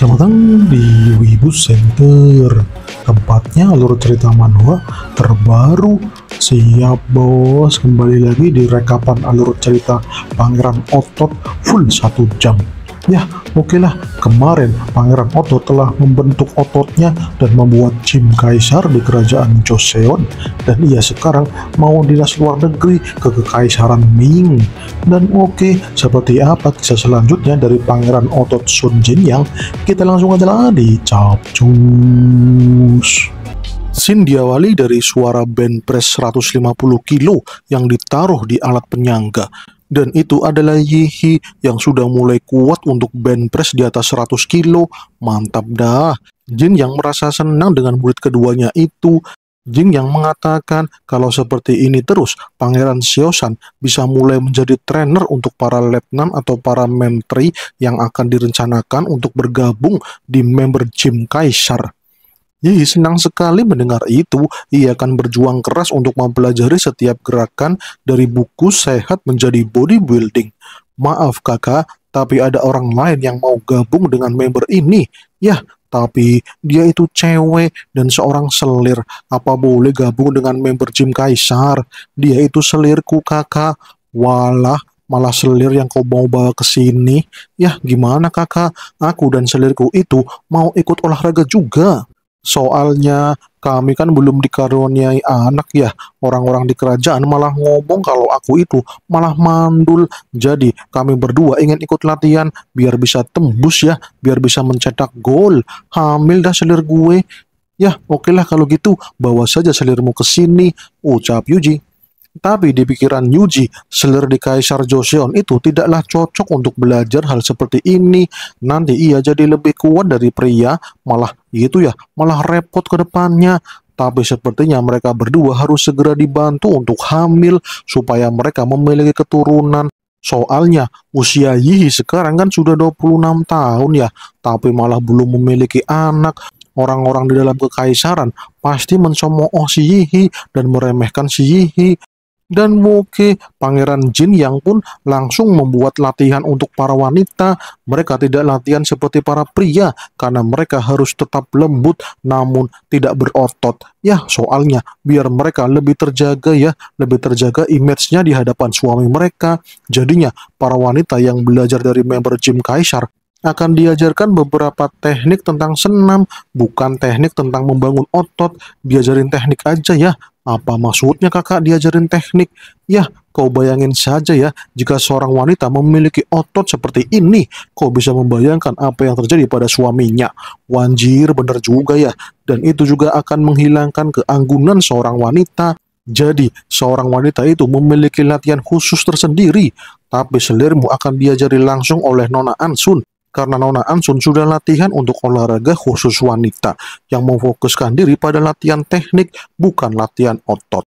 Selamat datang di Wibu Center, tempatnya alur cerita manhwa terbaru. Siap bos, kembali lagi di rekapan alur cerita Pangeran Otot full satu jam. Ya, okelah. Kemarin Pangeran Otto telah membentuk ototnya dan membuat Jim Kaisar di kerajaan Joseon dan ia sekarang mau dinas luar negeri ke kekaisaran Ming. Dan oke, seperti apa kisah selanjutnya dari Pangeran Otot Sun Jin Yang? Kita langsung aja lah di Capcus. Scene diawali dari suara band press 150 kilo yang ditaruh di alat penyangga dan itu adalah Yihi yang sudah mulai kuat untuk band press di atas 100 kilo. Mantap dah. Jin yang merasa senang dengan murid keduanya itu. Jin yang mengatakan kalau seperti ini terus, Pangeran Xiosan bisa mulai menjadi trainer untuk para letnan atau para menteri yang akan direncanakan untuk bergabung di member Jim Kaisar. Yi senang sekali mendengar itu. Ia akan berjuang keras untuk mempelajari setiap gerakan dari buku sehat menjadi bodybuilding. Maaf kakak, tapi ada orang lain yang mau gabung dengan member ini. Yah, tapi dia itu cewek dan seorang selir. Apa boleh gabung dengan member Jim Kaisar? Dia itu selirku kakak. Walah, malah selir yang kau mau bawa ke sini. Yah, gimana kakak? Aku dan selirku itu mau ikut olahraga juga. Soalnya kami kan belum dikaruniai anak ya. Orang-orang di kerajaan malah ngomong kalau aku itu malah mandul. Jadi kami berdua ingin ikut latihan biar bisa tembus ya, biar bisa mencetak gol. Hamil dah selir gue. Ya, okelah okay kalau gitu, bawa saja selirmu ke sini, ucap Yuji. Tapi di pikiran Yuji, selir di Kaisar Joseon itu tidaklah cocok untuk belajar hal seperti ini. Nanti ia jadi lebih kuat dari pria, malah gitu ya, malah repot ke depannya. Tapi sepertinya mereka berdua harus segera dibantu untuk hamil supaya mereka memiliki keturunan. Soalnya usia Yihi sekarang kan sudah 26 tahun ya, tapi malah belum memiliki anak. Orang-orang di dalam kekaisaran pasti mencemooh si Yihi dan meremehkan si Yihi dan Woke, pangeran Jin yang pun langsung membuat latihan untuk para wanita. Mereka tidak latihan seperti para pria karena mereka harus tetap lembut namun tidak berotot. Ya, soalnya biar mereka lebih terjaga ya, lebih terjaga image-nya di hadapan suami mereka. Jadinya para wanita yang belajar dari member Jim Kaisar akan diajarkan beberapa teknik tentang senam, bukan teknik tentang membangun otot. Diajarin teknik aja ya, apa maksudnya kakak diajarin teknik? Yah, kau bayangin saja ya, jika seorang wanita memiliki otot seperti ini, kau bisa membayangkan apa yang terjadi pada suaminya. Wanjir, benar juga ya. Dan itu juga akan menghilangkan keanggunan seorang wanita. Jadi, seorang wanita itu memiliki latihan khusus tersendiri, tapi selirmu akan diajari langsung oleh Nona Ansun karena Nona Ansun sudah latihan untuk olahraga khusus wanita yang memfokuskan diri pada latihan teknik bukan latihan otot.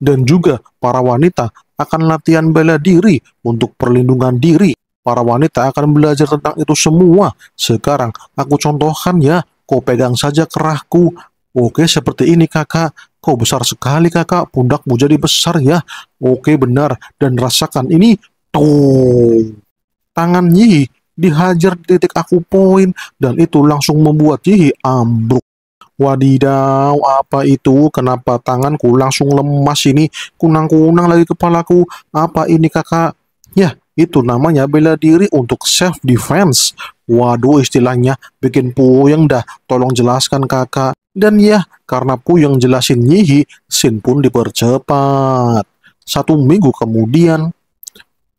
Dan juga para wanita akan latihan bela diri untuk perlindungan diri. Para wanita akan belajar tentang itu semua. Sekarang aku contohkan ya, kau pegang saja kerahku. Oke seperti ini kakak, kau besar sekali kakak, pundakmu jadi besar ya. Oke benar, dan rasakan ini. Tuh. Tangan Yi dihajar titik aku poin dan itu langsung membuat Jihi ambruk. Wadidaw, apa itu? Kenapa tanganku langsung lemas ini? Kunang-kunang lagi kepalaku. Apa ini kakak? Ya, itu namanya bela diri untuk self defense. Waduh istilahnya bikin puyeng dah. Tolong jelaskan kakak. Dan ya, karena puyeng jelasin Yihi, Sin pun dipercepat. Satu minggu kemudian,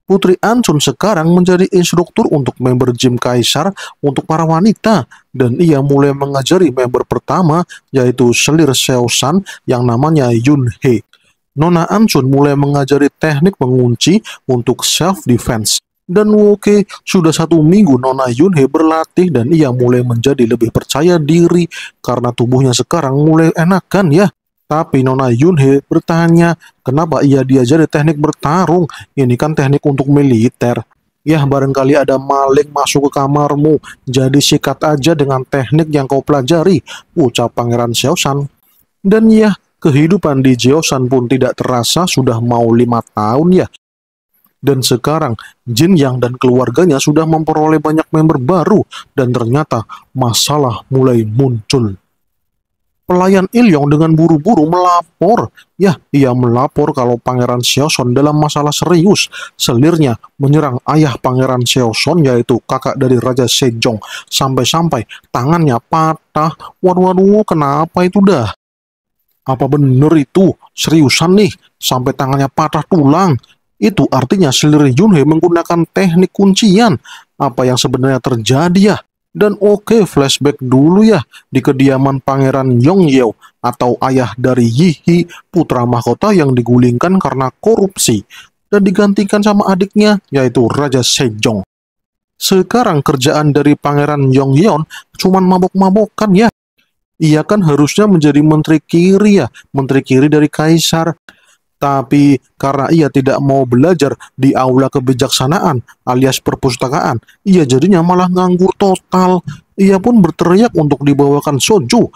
Putri Ansun sekarang menjadi instruktur untuk member Jim Kaisar untuk para wanita dan ia mulai mengajari member pertama yaitu selir Seosan yang namanya Yun He. Nona Ansun mulai mengajari teknik mengunci untuk self-defense dan Woke sudah satu minggu Nona Yun He berlatih dan ia mulai menjadi lebih percaya diri karena tubuhnya sekarang mulai enakan ya. Tapi Nona Yunhe bertanya, kenapa ia diajari teknik bertarung? Ini kan teknik untuk militer. Yah barangkali ada maling masuk ke kamarmu, jadi sikat aja dengan teknik yang kau pelajari, ucap Pangeran Xiaosan. Dan ya, kehidupan di Jeosan pun tidak terasa sudah mau lima tahun ya. Dan sekarang Jin Yang dan keluarganya sudah memperoleh banyak member baru dan ternyata masalah mulai muncul. Pelayan Ilyong dengan buru-buru melapor. Ya, ia melapor kalau Pangeran Seoson dalam masalah serius. Selirnya menyerang ayah Pangeran Seoson yaitu kakak dari Raja Sejong. Sampai-sampai tangannya patah. Waduh, waduh, kenapa itu dah? Apa bener itu? Seriusan nih, sampai tangannya patah tulang. Itu artinya Selir Yunhe menggunakan teknik kuncian. Apa yang sebenarnya terjadi ya? Dan oke okay, flashback dulu ya di kediaman Pangeran Yongyeo atau ayah dari Yihi putra mahkota yang digulingkan karena korupsi dan digantikan sama adiknya yaitu Raja Sejong. Sekarang kerjaan dari Pangeran Yongyeon cuman mabok-mabokan ya. Ia kan harusnya menjadi menteri kiri ya, menteri kiri dari kaisar tapi karena ia tidak mau belajar di aula kebijaksanaan alias perpustakaan, ia jadinya malah nganggur total. Ia pun berteriak untuk dibawakan soju.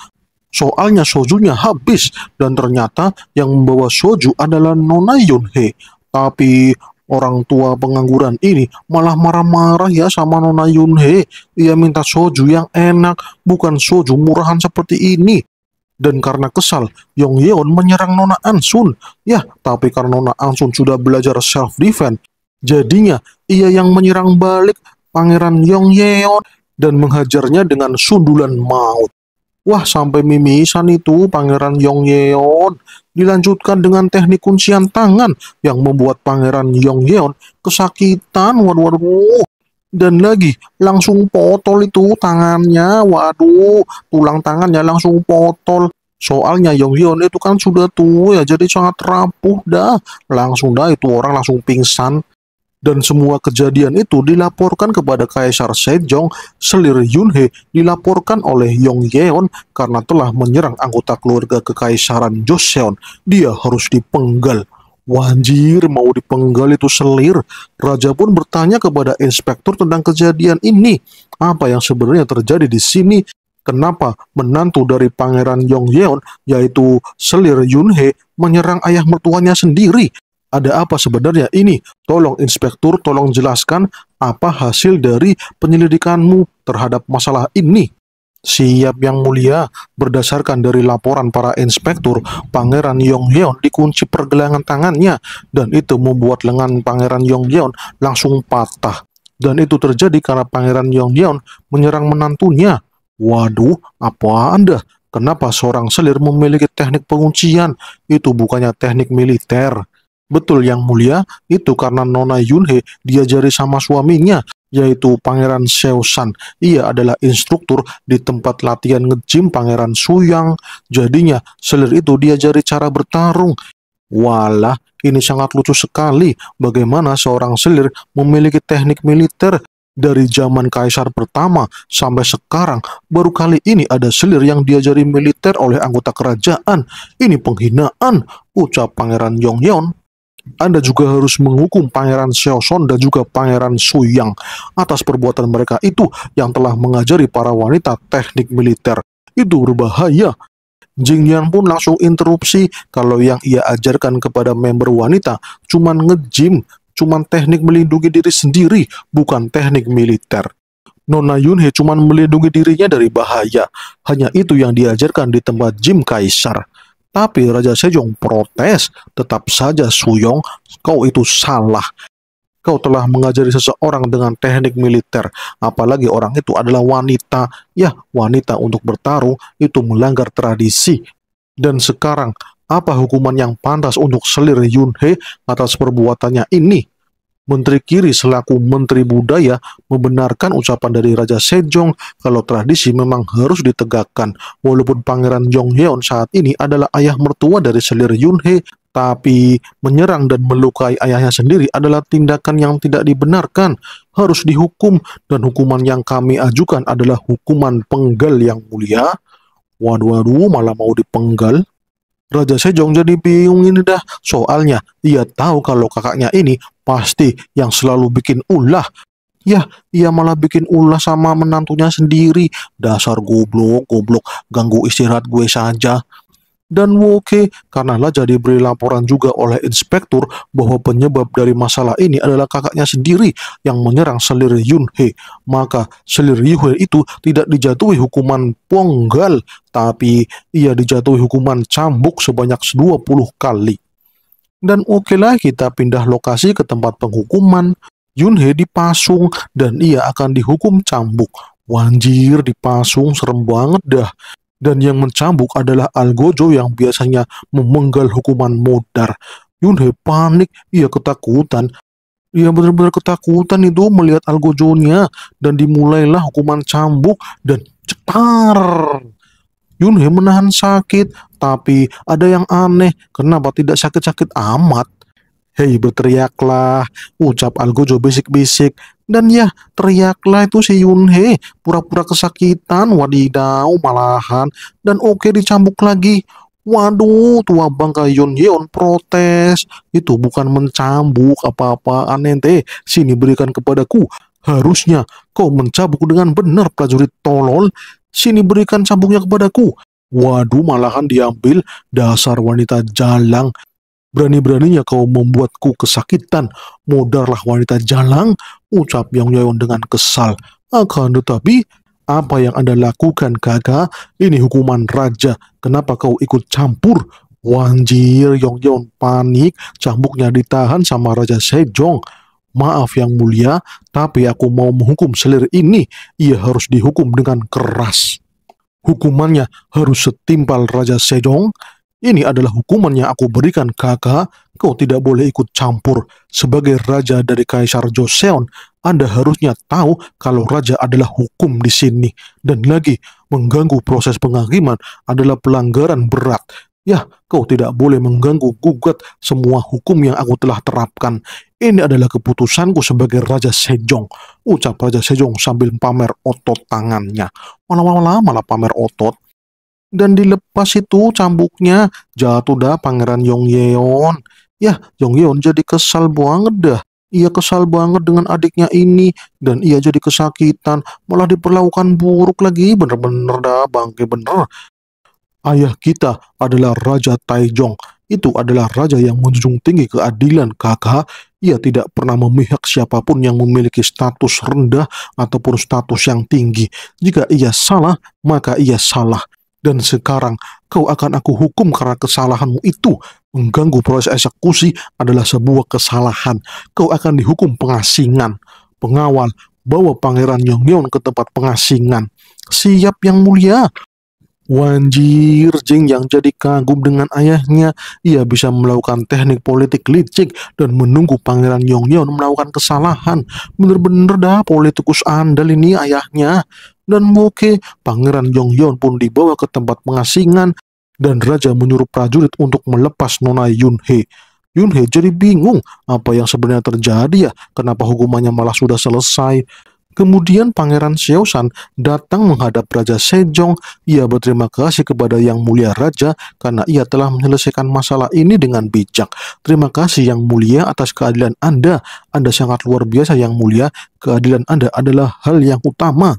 Soalnya sojunya habis dan ternyata yang membawa soju adalah Nona Yunhe. Tapi orang tua pengangguran ini malah marah-marah ya sama Nona Yunhe. Ia minta soju yang enak, bukan soju murahan seperti ini. Dan karena kesal, Yong Yeon menyerang Nona Ansun. Ya, tapi karena Nona Ansun sudah belajar self-defense, jadinya ia yang menyerang balik Pangeran Yong Yeon dan menghajarnya dengan sundulan maut. Wah, sampai mimisan itu Pangeran Yong Yeon dilanjutkan dengan teknik kuncian tangan yang membuat Pangeran Yong Yeon kesakitan. Waduh, waduh dan lagi langsung potol itu tangannya waduh tulang tangannya langsung potol soalnya Yonghyeon itu kan sudah tua ya jadi sangat rapuh dah langsung dah itu orang langsung pingsan dan semua kejadian itu dilaporkan kepada Kaisar Sejong, selir Yunhe dilaporkan oleh Yonghyeon karena telah menyerang anggota keluarga kekaisaran Joseon. Dia harus dipenggal. Wanjir mau dipenggal itu selir. Raja pun bertanya kepada inspektur tentang kejadian ini. Apa yang sebenarnya terjadi di sini? Kenapa menantu dari pangeran Yong Yeon, yaitu selir Yun He, menyerang ayah mertuanya sendiri? Ada apa sebenarnya ini? Tolong inspektur, tolong jelaskan apa hasil dari penyelidikanmu terhadap masalah ini. Siap yang mulia, berdasarkan dari laporan para inspektur, Pangeran Yonghyeon dikunci pergelangan tangannya dan itu membuat lengan Pangeran Yonghyeon langsung patah. Dan itu terjadi karena Pangeran Yonghyeon menyerang menantunya. Waduh, apa Anda? Kenapa seorang selir memiliki teknik penguncian? Itu bukannya teknik militer. Betul yang mulia, itu karena Nona Yunhe diajari sama suaminya, yaitu Pangeran Seosan. Ia adalah instruktur di tempat latihan ngejim Pangeran Suyang. Jadinya, selir itu diajari cara bertarung. Walah, ini sangat lucu sekali bagaimana seorang selir memiliki teknik militer dari zaman kaisar pertama sampai sekarang, baru kali ini ada selir yang diajari militer oleh anggota kerajaan. Ini penghinaan, ucap Pangeran Yongyeon. Anda juga harus menghukum Pangeran Seoson dan juga Pangeran Suyang atas perbuatan mereka itu yang telah mengajari para wanita teknik militer. Itu berbahaya. Jing Yan pun langsung interupsi kalau yang ia ajarkan kepada member wanita cuman ngejim, cuman teknik melindungi diri sendiri, bukan teknik militer. Nona Yunhe cuman melindungi dirinya dari bahaya. Hanya itu yang diajarkan di tempat Jim Kaisar. Tapi Raja Sejong protes, tetap saja Suyong, kau itu salah. Kau telah mengajari seseorang dengan teknik militer, apalagi orang itu adalah wanita. Ya, wanita untuk bertarung itu melanggar tradisi. Dan sekarang, apa hukuman yang pantas untuk selir Yunhe atas perbuatannya ini? Menteri Kiri selaku Menteri Budaya membenarkan ucapan dari Raja Sejong kalau tradisi memang harus ditegakkan. Walaupun Pangeran Jonghyun saat ini adalah ayah mertua dari selir Yunhe, tapi menyerang dan melukai ayahnya sendiri adalah tindakan yang tidak dibenarkan, harus dihukum, dan hukuman yang kami ajukan adalah hukuman penggal yang mulia. Waduh, waduh, malah mau dipenggal. Raja Sejong jadi bingung ini dah. Soalnya, ia tahu kalau kakaknya ini Pasti yang selalu bikin ulah. ya, ia malah bikin ulah sama menantunya sendiri. Dasar goblok, goblok, ganggu istirahat gue saja. Dan Woke karenalah jadi beri laporan juga oleh inspektur bahwa penyebab dari masalah ini adalah kakaknya sendiri yang menyerang selir Yun He, Maka selir Yunhe itu tidak dijatuhi hukuman ponggal, tapi ia dijatuhi hukuman cambuk sebanyak 20 kali. Dan oke lah kita pindah lokasi ke tempat penghukuman. Yunhe dipasung dan ia akan dihukum cambuk. Wanjir dipasung serem banget dah. Dan yang mencambuk adalah Algojo yang biasanya memenggal hukuman modar. Yunhe panik, ia ketakutan. Ia benar-benar ketakutan itu melihat Algojonya dan dimulailah hukuman cambuk dan cetar. Yunhe menahan sakit, tapi ada yang aneh, kenapa tidak sakit-sakit amat? Hei berteriaklah, ucap Algojo bisik-bisik. Dan ya, teriaklah itu si Yunhe, pura-pura kesakitan, wadidau malahan. Dan oke dicambuk lagi. Waduh, tua bangka Yun Yeon protes. Itu bukan mencambuk apa-apaan ente. Sini berikan kepadaku. Harusnya kau mencabuk dengan benar prajurit tolol. Sini berikan sambungnya kepadaku. Waduh, malahan diambil dasar wanita jalang. Berani-beraninya kau membuatku kesakitan. Modarlah wanita jalang, ucap Yong dengan kesal. Akan tetapi, apa yang Anda lakukan kakak? Ini hukuman raja. Kenapa kau ikut campur? Wanjir, Yong Yong panik, cambuknya ditahan sama Raja Sejong. Maaf yang mulia, tapi aku mau menghukum selir ini. Ia harus dihukum dengan keras. Hukumannya harus setimpal Raja Sejong. Ini adalah hukuman yang aku berikan kakak. Kau tidak boleh ikut campur. Sebagai raja dari Kaisar Joseon, Anda harusnya tahu kalau raja adalah hukum di sini. Dan lagi, mengganggu proses penghakiman adalah pelanggaran berat. Ya, kau tidak boleh mengganggu gugat semua hukum yang aku telah terapkan. Ini adalah keputusanku sebagai Raja Sejong. Ucap Raja Sejong sambil pamer otot tangannya. Malah-malah malah pamer otot. Dan dilepas itu cambuknya jatuh dah Pangeran Yongyeon. Ya, Yongyeon jadi kesal banget dah. Ia kesal banget dengan adiknya ini dan ia jadi kesakitan, malah diperlakukan buruk lagi bener-bener dah bangke bener. Ayah kita adalah Raja Taijong. Itu adalah raja yang menjunjung tinggi keadilan kakak. Ia tidak pernah memihak siapapun yang memiliki status rendah ataupun status yang tinggi. Jika ia salah, maka ia salah. Dan sekarang kau akan aku hukum karena kesalahanmu itu. Mengganggu proses eksekusi adalah sebuah kesalahan. Kau akan dihukum pengasingan. Pengawal, bawa pangeran Yongyeon ke tempat pengasingan. Siap yang mulia, Wanjir Jing yang jadi kagum dengan ayahnya. Ia bisa melakukan teknik politik licik dan menunggu pangeran Yeon melakukan kesalahan. Bener-bener dah politikus andal ini ayahnya. Dan Moke pangeran Yeon pun dibawa ke tempat pengasingan dan raja menyuruh prajurit untuk melepas nona Yunhe. Yunhe jadi bingung apa yang sebenarnya terjadi ya, kenapa hukumannya malah sudah selesai. Kemudian Pangeran Seosan datang menghadap Raja Sejong. Ia berterima kasih kepada Yang Mulia Raja karena ia telah menyelesaikan masalah ini dengan bijak. Terima kasih Yang Mulia atas keadilan Anda. Anda sangat luar biasa Yang Mulia. Keadilan Anda adalah hal yang utama.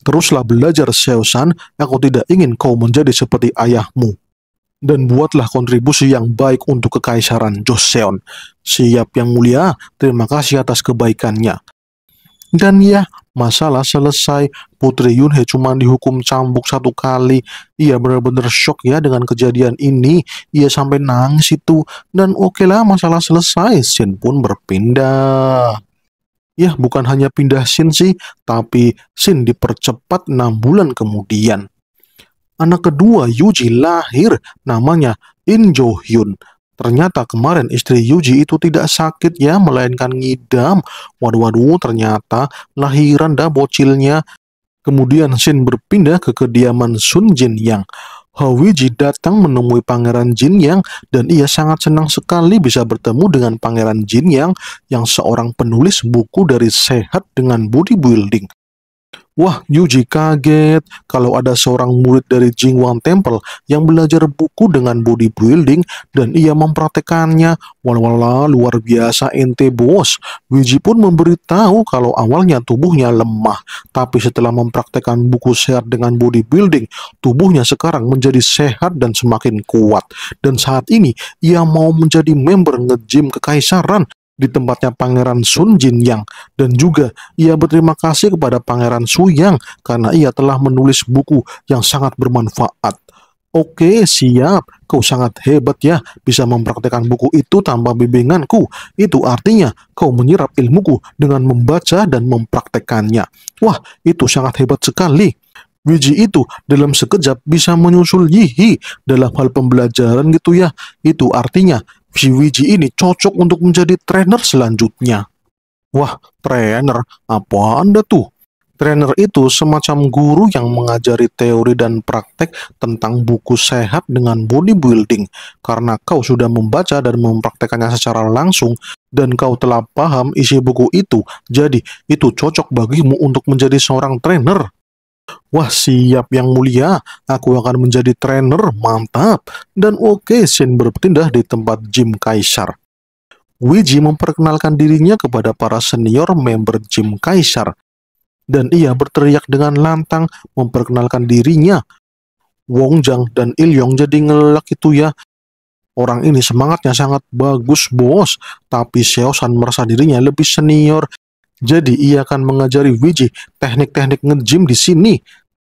Teruslah belajar Seosan, aku tidak ingin kau menjadi seperti ayahmu dan buatlah kontribusi yang baik untuk kekaisaran Joseon. Siap yang mulia, terima kasih atas kebaikannya. Dan ya, masalah selesai. Putri Yunhe cuma dihukum cambuk satu kali. Ia benar-benar shock ya dengan kejadian ini. Ia sampai nangis itu. Dan oke lah, masalah selesai. Shin pun berpindah. Ya, bukan hanya pindah Shin sih, tapi Shin dipercepat 6 bulan kemudian. Anak kedua Yuji lahir, namanya In Jo Hyun. Ternyata kemarin istri Yuji itu tidak sakit ya, melainkan ngidam. Waduh-waduh, ternyata lahiran dah bocilnya. Kemudian Shin berpindah ke kediaman Sun Jin Yang. Hawiji datang menemui Pangeran Jin Yang dan ia sangat senang sekali bisa bertemu dengan Pangeran Jin Yang yang seorang penulis buku dari Sehat dengan Body Building. Wah, Yuji kaget kalau ada seorang murid dari Jingwang Temple yang belajar buku dengan bodybuilding dan ia mempraktekannya. Walau luar biasa ente bos. Yuji pun memberitahu kalau awalnya tubuhnya lemah, tapi setelah mempraktekkan buku sehat dengan bodybuilding, tubuhnya sekarang menjadi sehat dan semakin kuat. Dan saat ini ia mau menjadi member ngejim kekaisaran di tempatnya Pangeran Sun Jin Yang dan juga ia berterima kasih kepada Pangeran Su Yang karena ia telah menulis buku yang sangat bermanfaat. Oke, siap. Kau sangat hebat ya, bisa mempraktekkan buku itu tanpa bimbinganku. Itu artinya kau menyerap ilmuku dengan membaca dan mempraktekkannya. Wah, itu sangat hebat sekali. Wiji itu dalam sekejap bisa menyusul Yihi dalam hal pembelajaran gitu ya. Itu artinya Wiji ini cocok untuk menjadi trainer selanjutnya. Wah, trainer, apa Anda tuh? Trainer itu semacam guru yang mengajari teori dan praktek tentang buku sehat dengan bodybuilding. Karena kau sudah membaca dan mempraktekannya secara langsung, dan kau telah paham isi buku itu, jadi itu cocok bagimu untuk menjadi seorang trainer. Wah siap yang mulia, aku akan menjadi trainer, mantap. Dan oke, okay, Shin berpindah di tempat gym Kaisar. Wiji memperkenalkan dirinya kepada para senior member gym Kaisar. Dan ia berteriak dengan lantang memperkenalkan dirinya. Wong Jang dan Il Yong jadi ngelak itu ya. Orang ini semangatnya sangat bagus bos, tapi Seosan merasa dirinya lebih senior jadi ia akan mengajari Wiji teknik-teknik nge-gym di sini.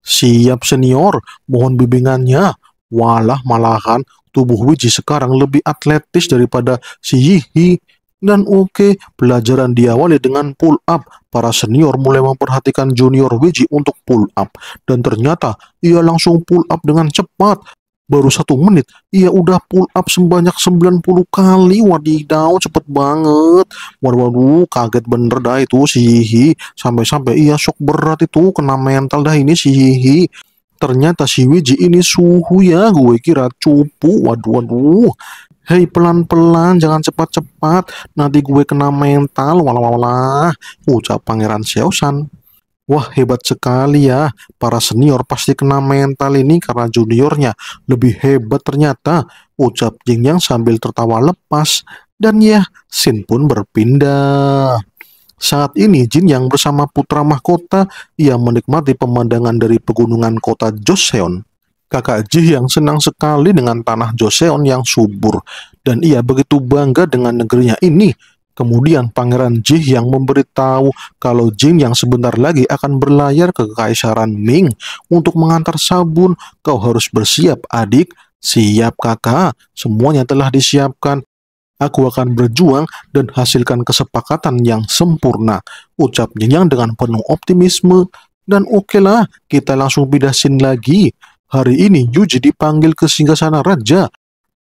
Siap senior, mohon bimbingannya. Walah malahan, tubuh Wiji sekarang lebih atletis daripada si Yihi. Dan oke, okay, pelajaran diawali dengan pull up. Para senior mulai memperhatikan junior Wiji untuk pull up. Dan ternyata ia langsung pull up dengan cepat baru satu menit ia udah pull up sebanyak 90 kali wadidaw cepet banget waduh waduh kaget bener dah itu si sampai-sampai ia shock berat itu kena mental dah ini si ternyata si Wiji ini suhu ya gue kira cupu waduh waduh Hei pelan-pelan jangan cepat-cepat nanti gue kena mental walau walah ucap pangeran Xiao San. Wah hebat sekali ya, para senior pasti kena mental ini karena juniornya lebih hebat ternyata, ucap Jing Yang sambil tertawa lepas. Dan ya, Sin pun berpindah. Saat ini Jin Yang bersama putra mahkota, ia menikmati pemandangan dari pegunungan kota Joseon. Kakak Ji yang senang sekali dengan tanah Joseon yang subur, dan ia begitu bangga dengan negerinya ini Kemudian Pangeran Ji yang memberitahu kalau Jing yang sebentar lagi akan berlayar ke Kekaisaran Ming untuk mengantar sabun. Kau harus bersiap adik, siap kakak, semuanya telah disiapkan. Aku akan berjuang dan hasilkan kesepakatan yang sempurna. Ucap Jing yang dengan penuh optimisme. Dan oke lah, kita langsung pindah lagi. Hari ini Yuji dipanggil ke singgasana raja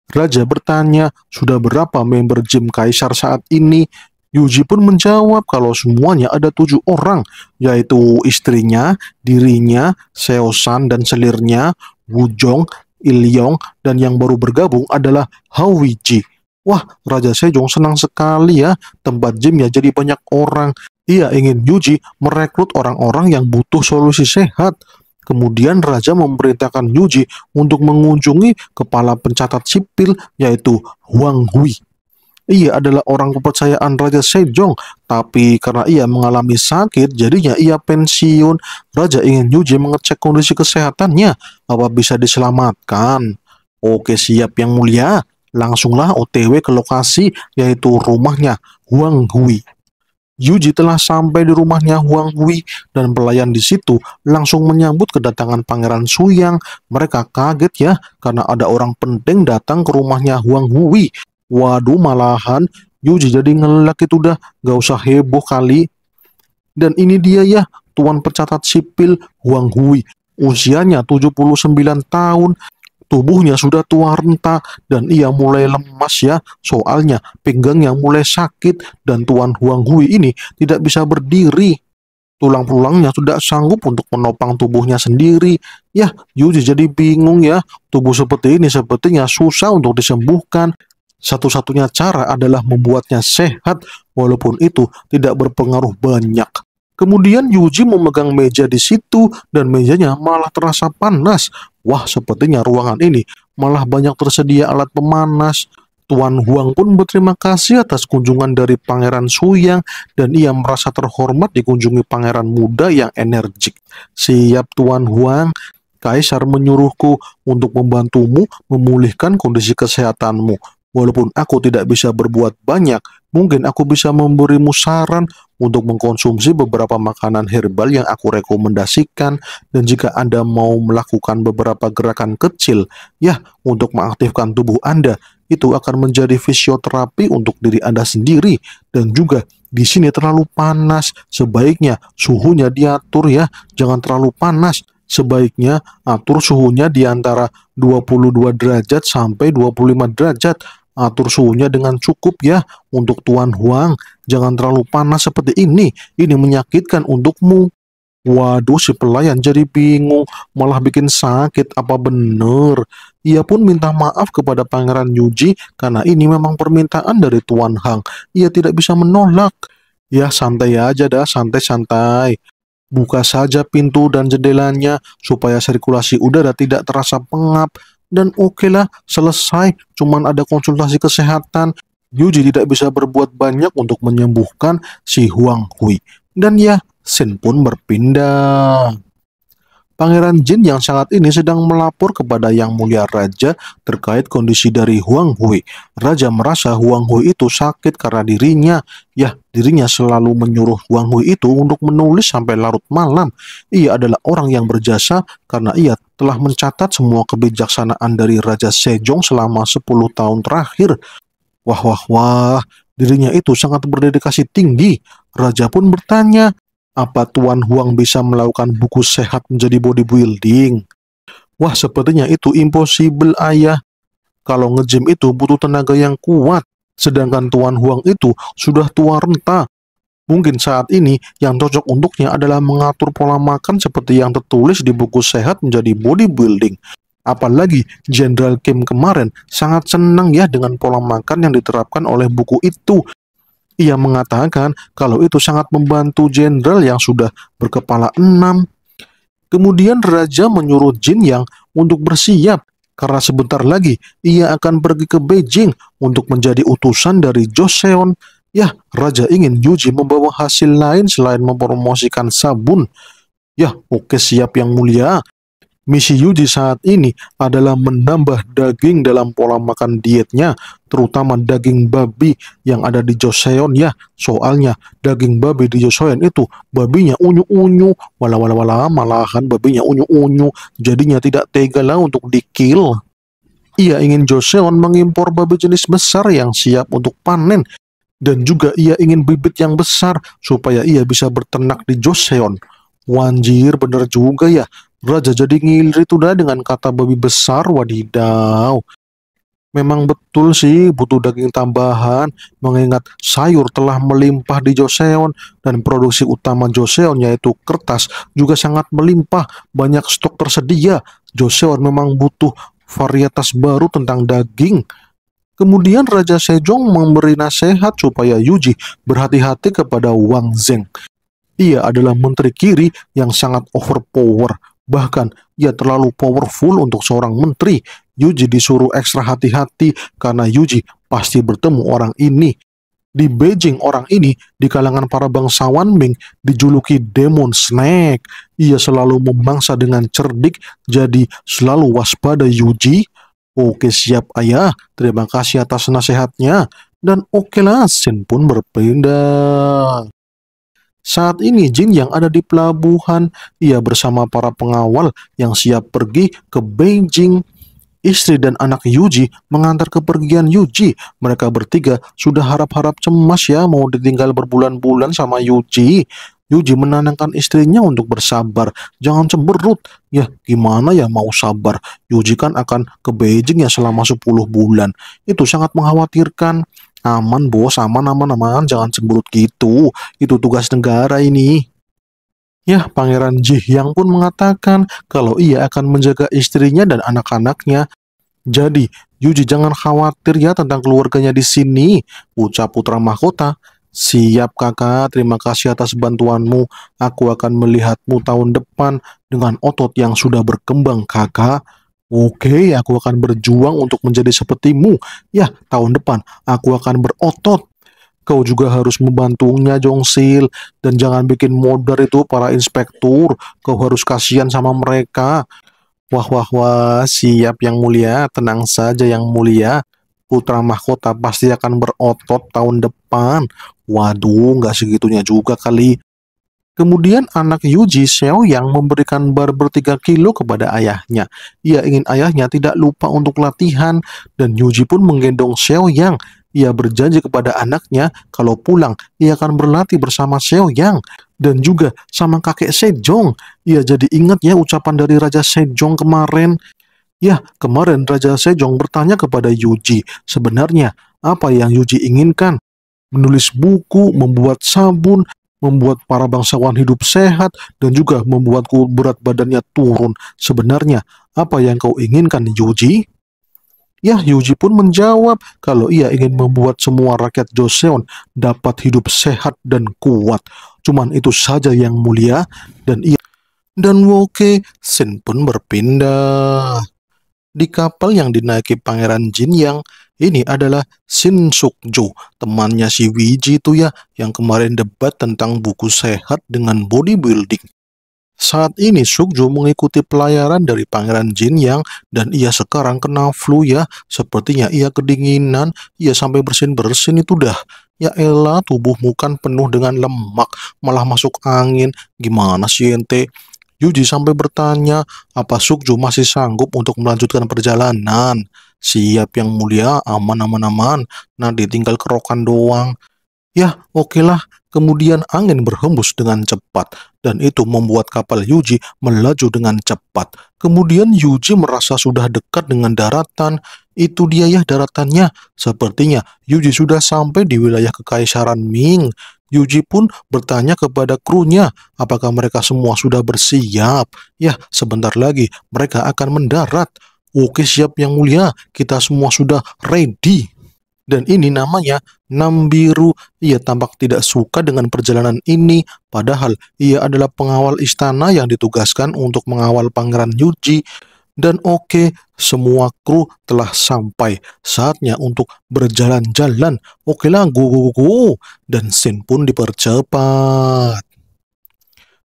Raja bertanya, sudah berapa member Jim Kaisar saat ini? Yuji pun menjawab kalau semuanya ada tujuh orang, yaitu istrinya, dirinya, Seosan dan selirnya, Wujong, Ilyong, dan yang baru bergabung adalah Hawiji. Wah, Raja Sejong senang sekali ya, tempat Jim ya jadi banyak orang. Ia ingin Yuji merekrut orang-orang yang butuh solusi sehat. Kemudian raja memerintahkan Yuji untuk mengunjungi kepala pencatat sipil yaitu Huang Hui. Ia adalah orang kepercayaan Raja Sejong, tapi karena ia mengalami sakit, jadinya ia pensiun. Raja ingin Yuji mengecek kondisi kesehatannya, apa bisa diselamatkan. Oke siap yang mulia, langsunglah OTW ke lokasi yaitu rumahnya Huang Hui. Yuji telah sampai di rumahnya Huang Hui dan pelayan di situ langsung menyambut kedatangan Pangeran Suyang. Mereka kaget ya karena ada orang penting datang ke rumahnya Huang Hui. Waduh malahan Yuji jadi ngelak itu dah gak usah heboh kali. Dan ini dia ya Tuan Pencatat Sipil Huang Hui. Usianya 79 tahun Tubuhnya sudah tua renta dan ia mulai lemas ya. Soalnya pinggangnya mulai sakit dan Tuan Huang Hui ini tidak bisa berdiri. Tulang-tulangnya sudah sanggup untuk menopang tubuhnya sendiri. Ya, Yuji jadi bingung ya. Tubuh seperti ini sepertinya susah untuk disembuhkan. Satu-satunya cara adalah membuatnya sehat, walaupun itu tidak berpengaruh banyak. Kemudian Yuji memegang meja di situ dan mejanya malah terasa panas. Wah, sepertinya ruangan ini malah banyak tersedia alat pemanas. Tuan Huang pun berterima kasih atas kunjungan dari Pangeran Suyang dan ia merasa terhormat dikunjungi pangeran muda yang energik. Siap Tuan Huang, Kaisar menyuruhku untuk membantumu memulihkan kondisi kesehatanmu. Walaupun aku tidak bisa berbuat banyak, Mungkin aku bisa memberimu saran untuk mengkonsumsi beberapa makanan herbal yang aku rekomendasikan dan jika Anda mau melakukan beberapa gerakan kecil, ya untuk mengaktifkan tubuh Anda, itu akan menjadi fisioterapi untuk diri Anda sendiri dan juga di sini terlalu panas, sebaiknya suhunya diatur ya, jangan terlalu panas sebaiknya atur suhunya di antara 22 derajat sampai 25 derajat Atur suhunya dengan cukup ya untuk Tuan Huang. Jangan terlalu panas seperti ini. Ini menyakitkan untukmu. Waduh, si pelayan jadi bingung, malah bikin sakit apa bener. Ia pun minta maaf kepada Pangeran Yuji karena ini memang permintaan dari Tuan Hang. Ia tidak bisa menolak. Ya santai aja dah, santai-santai. Buka saja pintu dan jendelanya supaya sirkulasi udara tidak terasa pengap dan oke okay lah selesai cuman ada konsultasi kesehatan Yuji tidak bisa berbuat banyak untuk menyembuhkan si Huang Hui dan ya Sin pun berpindah Pangeran Jin yang sangat ini sedang melapor kepada Yang Mulia Raja terkait kondisi dari Huang Hui. Raja merasa Huang Hui itu sakit karena dirinya. Ya, dirinya selalu menyuruh Huang Hui itu untuk menulis sampai larut malam. Ia adalah orang yang berjasa karena ia telah mencatat semua kebijaksanaan dari Raja Sejong selama 10 tahun terakhir. Wah, wah, wah, dirinya itu sangat berdedikasi tinggi. Raja pun bertanya, apa Tuan Huang bisa melakukan buku sehat menjadi bodybuilding? Wah, sepertinya itu impossible, ayah. Kalau ngejim itu butuh tenaga yang kuat, sedangkan Tuan Huang itu sudah tua renta Mungkin saat ini yang cocok untuknya adalah mengatur pola makan seperti yang tertulis di buku sehat menjadi bodybuilding. Apalagi Jenderal Kim kemarin sangat senang ya dengan pola makan yang diterapkan oleh buku itu. Ia mengatakan kalau itu sangat membantu jenderal yang sudah berkepala enam. Kemudian Raja menyuruh Jin Yang untuk bersiap karena sebentar lagi ia akan pergi ke Beijing untuk menjadi utusan dari Joseon Ya, raja ingin Yuji membawa hasil lain selain mempromosikan sabun. Ya, oke siap yang mulia. Misi Yuji saat ini adalah menambah daging dalam pola makan dietnya, terutama daging babi yang ada di Joseon ya. Soalnya daging babi di Joseon itu babinya unyu-unyu, wala wala wala malahan babinya unyu-unyu, jadinya tidak tega lah untuk dikil. Ia ingin Joseon mengimpor babi jenis besar yang siap untuk panen dan juga ia ingin bibit yang besar supaya ia bisa berternak di Joseon. Wanjir bener juga ya. Raja jadi ngilir itu dah dengan kata babi besar wadidaw. Memang betul sih butuh daging tambahan mengingat sayur telah melimpah di Joseon dan produksi utama Joseon yaitu kertas juga sangat melimpah banyak stok tersedia. Joseon memang butuh varietas baru tentang daging Kemudian Raja Sejong memberi nasihat supaya Yuji berhati-hati kepada Wang Zeng. Ia adalah menteri kiri yang sangat overpower. Bahkan, ia terlalu powerful untuk seorang menteri. Yuji disuruh ekstra hati-hati karena Yuji pasti bertemu orang ini. Di Beijing, orang ini di kalangan para bangsawan Ming dijuluki Demon Snake. Ia selalu membangsa dengan cerdik, jadi selalu waspada Yuji Oke siap ayah, terima kasih atas nasihatnya. Dan oke lah Sin pun berpindah. Saat ini Jin yang ada di pelabuhan, ia bersama para pengawal yang siap pergi ke Beijing. Istri dan anak Yuji mengantar kepergian Yuji. Mereka bertiga sudah harap-harap cemas ya mau ditinggal berbulan-bulan sama Yuji. Yuji menenangkan istrinya untuk bersabar. Jangan cemberut. Ya, gimana ya mau sabar? Yuji kan akan ke Beijing ya selama 10 bulan. Itu sangat mengkhawatirkan. Aman bos, aman, aman, aman. Jangan cemberut gitu. Itu tugas negara ini. Ya, Pangeran Ji Yang pun mengatakan kalau ia akan menjaga istrinya dan anak-anaknya. Jadi, Yuji jangan khawatir ya tentang keluarganya di sini, ucap putra mahkota. Siap kakak, terima kasih atas bantuanmu. Aku akan melihatmu tahun depan dengan otot yang sudah berkembang kakak. Oke, aku akan berjuang untuk menjadi sepertimu. Ya, tahun depan aku akan berotot. Kau juga harus membantunya Jongsil dan jangan bikin modar itu para inspektur. Kau harus kasihan sama mereka. Wah wah wah, siap yang mulia, tenang saja yang mulia. Putra Mahkota pasti akan berotot tahun depan. Waduh, nggak segitunya juga kali. Kemudian anak Yuji Xiao yang memberikan barber 3 kilo kepada ayahnya. Ia ingin ayahnya tidak lupa untuk latihan dan Yuji pun menggendong Xiao yang. Ia berjanji kepada anaknya kalau pulang ia akan berlatih bersama Xiao yang dan juga sama kakek Sejong. Ia jadi ingat ya ucapan dari Raja Sejong kemarin Ya, kemarin Raja Sejong bertanya kepada Yuji, sebenarnya apa yang Yuji inginkan? Menulis buku, membuat sabun, membuat para bangsawan hidup sehat, dan juga membuat berat badannya turun. Sebenarnya, apa yang kau inginkan, Yuji? Ya, Yuji pun menjawab kalau ia ingin membuat semua rakyat Joseon dapat hidup sehat dan kuat. Cuman itu saja yang mulia dan ia dan Woke Sen pun berpindah di kapal yang dinaiki Pangeran Jin yang ini adalah Shin Sukjo, temannya si Wiji itu ya, yang kemarin debat tentang buku sehat dengan bodybuilding. Saat ini Sukjo mengikuti pelayaran dari Pangeran Jin Yang dan ia sekarang kena flu ya, sepertinya ia kedinginan, ia sampai bersin-bersin itu dah. Ya elah tubuhmu kan penuh dengan lemak, malah masuk angin, gimana sih ente? Yuji sampai bertanya apa Sukju masih sanggup untuk melanjutkan perjalanan. Siap yang mulia, aman aman aman. Nah ditinggal kerokan doang. Ya, okelah. Kemudian angin berhembus dengan cepat, dan itu membuat kapal Yuji melaju dengan cepat. Kemudian Yuji merasa sudah dekat dengan daratan. Itu dia ya daratannya. Sepertinya Yuji sudah sampai di wilayah Kekaisaran Ming. Yuji pun bertanya kepada krunya apakah mereka semua sudah bersiap. Ya, sebentar lagi mereka akan mendarat. Oke siap yang mulia, kita semua sudah ready. Dan ini namanya Nambiru. Ia tampak tidak suka dengan perjalanan ini, padahal ia adalah pengawal istana yang ditugaskan untuk mengawal Pangeran Yuji dan oke, okay, semua kru telah sampai. Saatnya untuk berjalan-jalan. Oke okay lah, go, go, go. Dan scene pun dipercepat.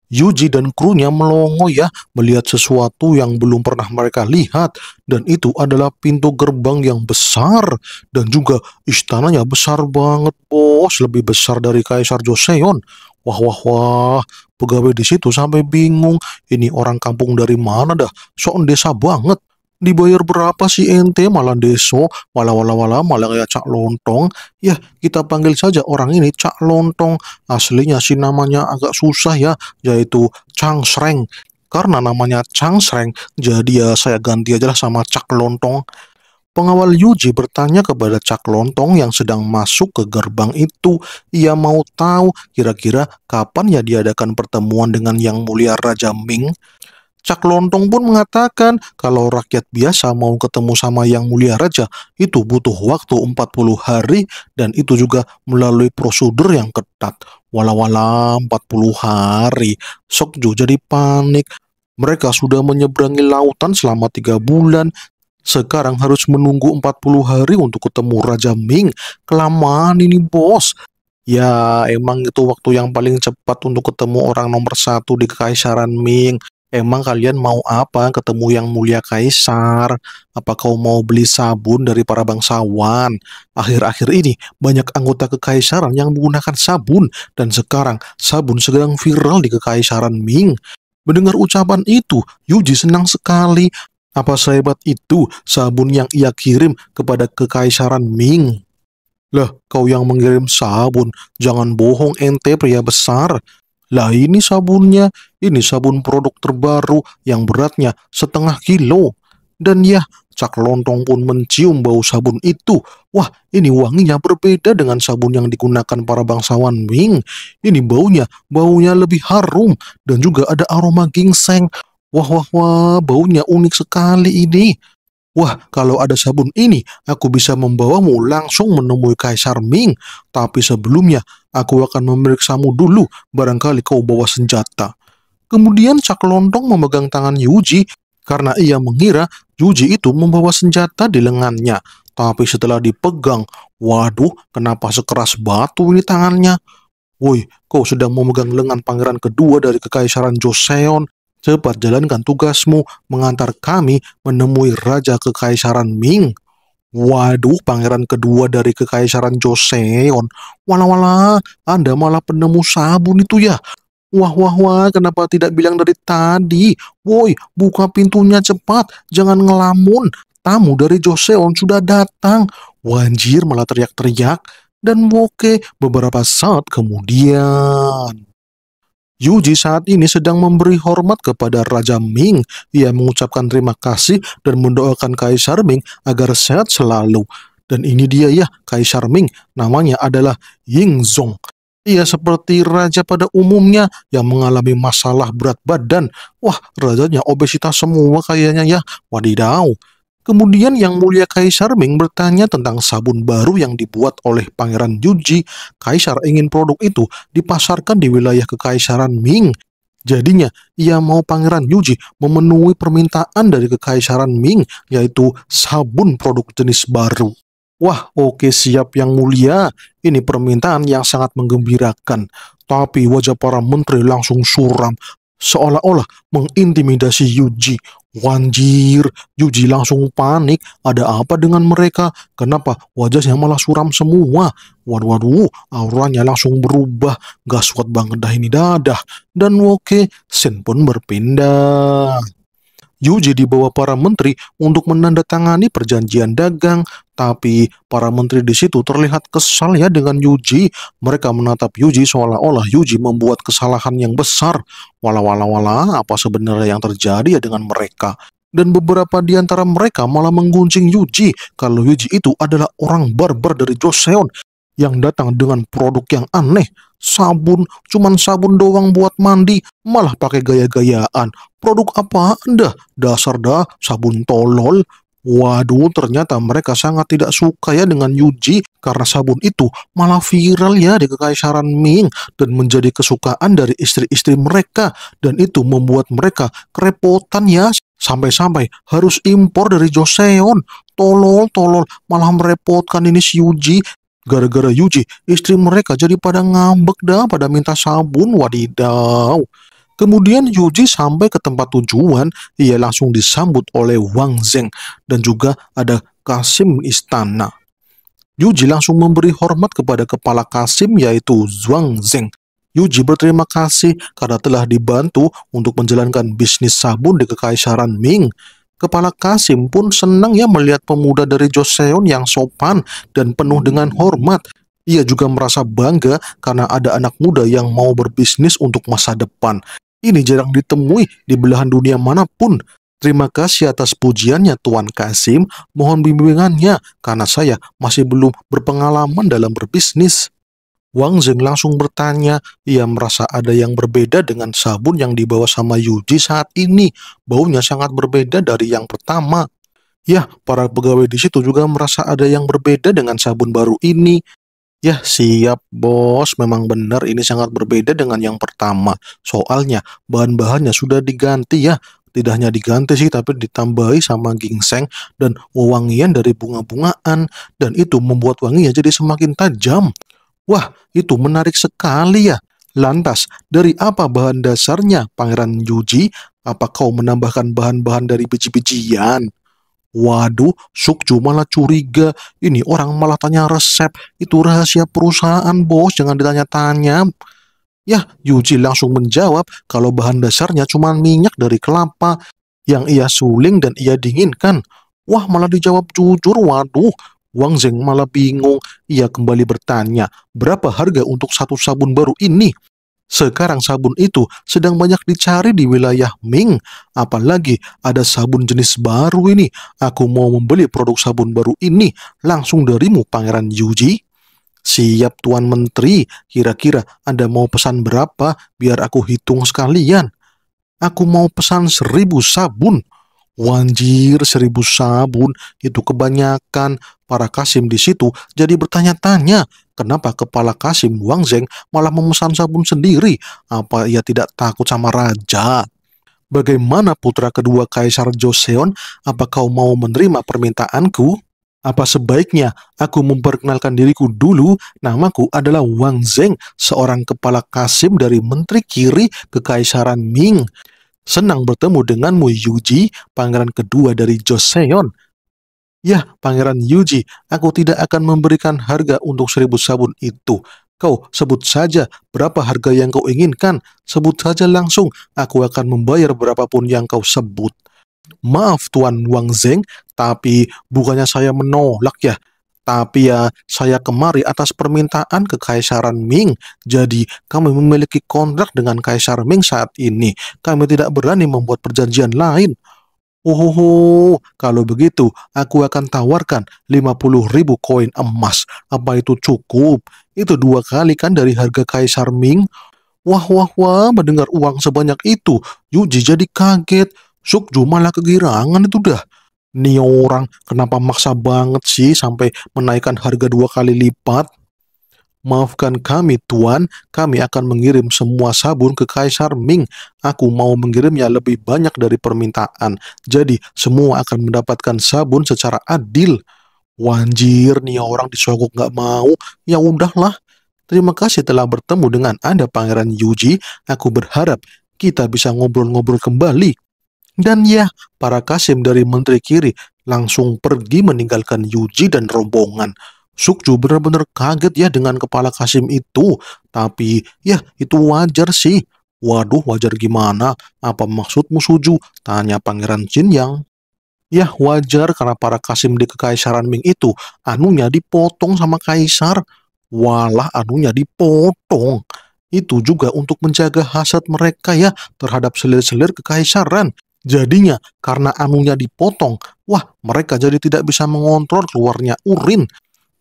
Yuji dan krunya melongo ya melihat sesuatu yang belum pernah mereka lihat dan itu adalah pintu gerbang yang besar dan juga istananya besar banget bos lebih besar dari Kaisar Joseon wah wah wah Pegawai di situ sampai bingung, ini orang kampung dari mana dah, sok desa banget. Dibayar berapa sih ente malah deso, malah wala wala malah kayak cak lontong. Ya kita panggil saja orang ini cak lontong, aslinya sih namanya agak susah ya, yaitu Chang Sreng. Karena namanya Chang Sreng, jadi ya saya ganti aja lah sama cak lontong. Pengawal Yuji bertanya kepada Cak Lontong yang sedang masuk ke gerbang itu. Ia mau tahu kira-kira kapan ya diadakan pertemuan dengan Yang Mulia Raja Ming. Cak Lontong pun mengatakan kalau rakyat biasa mau ketemu sama Yang Mulia Raja itu butuh waktu 40 hari dan itu juga melalui prosedur yang ketat. walau wala 40 hari. Sokju jadi panik. Mereka sudah menyeberangi lautan selama tiga bulan, sekarang harus menunggu 40 hari untuk ketemu Raja Ming. Kelamaan ini, bos. Ya, emang itu waktu yang paling cepat untuk ketemu orang nomor satu di Kekaisaran Ming. Emang kalian mau apa ketemu yang mulia kaisar? Apa kau mau beli sabun dari para bangsawan? Akhir-akhir ini banyak anggota kekaisaran yang menggunakan sabun dan sekarang sabun sedang viral di kekaisaran Ming. Mendengar ucapan itu, Yuji senang sekali. Apa sehebat itu sabun yang ia kirim kepada kekaisaran Ming? Lah, kau yang mengirim sabun, jangan bohong ente pria besar. Lah ini sabunnya, ini sabun produk terbaru yang beratnya setengah kilo. Dan ya, cak lontong pun mencium bau sabun itu. Wah, ini wanginya berbeda dengan sabun yang digunakan para bangsawan Ming. Ini baunya, baunya lebih harum dan juga ada aroma ginseng. Wah, wah, wah, baunya unik sekali ini. Wah, kalau ada sabun ini, aku bisa membawamu langsung menemui Kaisar Ming. Tapi sebelumnya, aku akan memeriksamu dulu, barangkali kau bawa senjata. Kemudian Cak Lontong memegang tangan Yuji karena ia mengira Yuji itu membawa senjata di lengannya. Tapi setelah dipegang, waduh, kenapa sekeras batu ini tangannya? Woi, kau sedang memegang lengan pangeran kedua dari kekaisaran Joseon Cepat jalankan tugasmu mengantar kami menemui Raja Kekaisaran Ming. Waduh, pangeran kedua dari Kekaisaran Joseon. Wala-wala, Anda malah penemu sabun itu ya. Wah, wah, wah, kenapa tidak bilang dari tadi? Woi, buka pintunya cepat, jangan ngelamun. Tamu dari Joseon sudah datang. Wanjir malah teriak-teriak dan Woke beberapa saat kemudian. Yuji saat ini sedang memberi hormat kepada Raja Ming. Ia mengucapkan terima kasih dan mendoakan Kaisar Ming agar sehat selalu. Dan ini dia ya, Kaisar Ming. Namanya adalah Ying Yingzong. Ia seperti raja pada umumnya yang mengalami masalah berat badan. Wah, rajanya obesitas semua kayaknya ya. Wadidaw. Kemudian Yang Mulia Kaisar Ming bertanya tentang sabun baru yang dibuat oleh Pangeran Yuji. Kaisar ingin produk itu dipasarkan di wilayah kekaisaran Ming. Jadinya, ia mau Pangeran Yuji memenuhi permintaan dari kekaisaran Ming, yaitu sabun produk jenis baru. Wah, oke siap Yang Mulia. Ini permintaan yang sangat menggembirakan. Tapi wajah para menteri langsung suram seolah-olah mengintimidasi Yuji. Wanjir, Yuji langsung panik. Ada apa dengan mereka? Kenapa wajahnya malah suram semua? Waduh, waduh, auranya langsung berubah. Gaswat banget dah ini dadah. Dan okay, Sen pun berpindah. Yuji dibawa para menteri untuk menandatangani perjanjian dagang, tapi para menteri di situ terlihat kesal ya dengan Yuji. Mereka menatap Yuji seolah-olah Yuji membuat kesalahan yang besar. walau wala wala apa sebenarnya yang terjadi ya dengan mereka? dan beberapa di antara mereka malah menggunjing Yuji kalau Yuji itu adalah orang barbar dari Joseon yang datang dengan produk yang aneh sabun, cuman sabun doang buat mandi, malah pakai gaya-gayaan. Produk apa Anda? Dasar dah, sabun tolol. Waduh, ternyata mereka sangat tidak suka ya dengan Yuji karena sabun itu malah viral ya di kekaisaran Ming dan menjadi kesukaan dari istri-istri mereka dan itu membuat mereka kerepotan ya sampai-sampai harus impor dari Joseon. Tolol, tolol, malah merepotkan ini si Yuji Gara-gara Yuji, istri mereka jadi pada ngambek dah, pada minta sabun, wadidaw. Kemudian Yuji sampai ke tempat tujuan, ia langsung disambut oleh Wang Zeng dan juga ada Kasim Istana. Yuji langsung memberi hormat kepada kepala Kasim yaitu Zhuang Zeng. Yuji berterima kasih karena telah dibantu untuk menjalankan bisnis sabun di Kekaisaran Ming. Kepala Kasim pun senang ya melihat pemuda dari Joseon yang sopan dan penuh dengan hormat. Ia juga merasa bangga karena ada anak muda yang mau berbisnis untuk masa depan. Ini jarang ditemui di belahan dunia manapun. Terima kasih atas pujiannya Tuan Kasim, mohon bimbingannya karena saya masih belum berpengalaman dalam berbisnis. Wang Zeng langsung bertanya, ia merasa ada yang berbeda dengan sabun yang dibawa sama Yuji saat ini. Baunya sangat berbeda dari yang pertama. Yah, para pegawai di situ juga merasa ada yang berbeda dengan sabun baru ini. Ya siap bos, memang benar ini sangat berbeda dengan yang pertama. Soalnya bahan-bahannya sudah diganti ya. Tidak hanya diganti sih, tapi ditambahi sama gingseng dan wewangian dari bunga-bungaan. Dan itu membuat wanginya jadi semakin tajam. Wah, itu menarik sekali ya. Lantas, dari apa bahan dasarnya, Pangeran Yuji? Apa kau menambahkan bahan-bahan dari biji-bijian? Waduh, Sukju malah curiga. Ini orang malah tanya resep. Itu rahasia perusahaan, bos. Jangan ditanya-tanya. Yah, Yuji langsung menjawab kalau bahan dasarnya cuma minyak dari kelapa yang ia suling dan ia dinginkan. Wah, malah dijawab jujur. Waduh, Wang Zeng malah bingung. Ia kembali bertanya, berapa harga untuk satu sabun baru ini? Sekarang sabun itu sedang banyak dicari di wilayah Ming. Apalagi ada sabun jenis baru ini. Aku mau membeli produk sabun baru ini langsung darimu Pangeran Yuji. Siap Tuan Menteri, kira-kira Anda mau pesan berapa biar aku hitung sekalian? Aku mau pesan seribu sabun. Wanjir seribu sabun itu kebanyakan. Para Kasim di situ jadi bertanya-tanya kenapa kepala Kasim Wang Zeng malah memesan sabun sendiri. Apa ia tidak takut sama raja? Bagaimana putra kedua Kaisar Joseon? Apa kau mau menerima permintaanku? Apa sebaiknya aku memperkenalkan diriku dulu? Namaku adalah Wang Zeng, seorang kepala Kasim dari menteri kiri Kekaisaran Ming. Senang bertemu denganmu, Yuji, pangeran kedua dari Joseon. Ya, pangeran Yuji, aku tidak akan memberikan harga untuk seribu sabun itu. Kau sebut saja berapa harga yang kau inginkan, sebut saja langsung, aku akan membayar berapapun yang kau sebut. Maaf Tuan Wang Zeng, tapi bukannya saya menolak ya. Tapi ya, saya kemari atas permintaan kekaisaran Ming. Jadi, kami memiliki kontrak dengan kaisar Ming saat ini. Kami tidak berani membuat perjanjian lain. Oh, kalau begitu, aku akan tawarkan 50 ribu koin emas. Apa itu cukup? Itu dua kali kan dari harga kaisar Ming? Wah, wah, wah, mendengar uang sebanyak itu, Yuji jadi kaget. Sukju malah kegirangan itu dah. Nih orang kenapa maksa banget sih sampai menaikkan harga dua kali lipat? Maafkan kami tuan, kami akan mengirim semua sabun ke Kaisar Ming. Aku mau mengirimnya lebih banyak dari permintaan. Jadi semua akan mendapatkan sabun secara adil. Wanjir, nih orang disogok gak mau. Ya udahlah. Terima kasih telah bertemu dengan Anda Pangeran Yuji. Aku berharap kita bisa ngobrol-ngobrol kembali. Dan ya, para Kasim dari Menteri Kiri langsung pergi meninggalkan Yuji dan rombongan. Sukju benar-benar kaget ya dengan kepala Kasim itu. Tapi ya itu wajar sih. Waduh wajar gimana? Apa maksudmu Suju? Tanya Pangeran Jin Yang. Ya wajar karena para Kasim di Kekaisaran Ming itu anunya dipotong sama Kaisar. Walah anunya dipotong. Itu juga untuk menjaga hasad mereka ya terhadap selir-selir kekaisaran. Jadinya karena anunya dipotong, wah mereka jadi tidak bisa mengontrol keluarnya urin.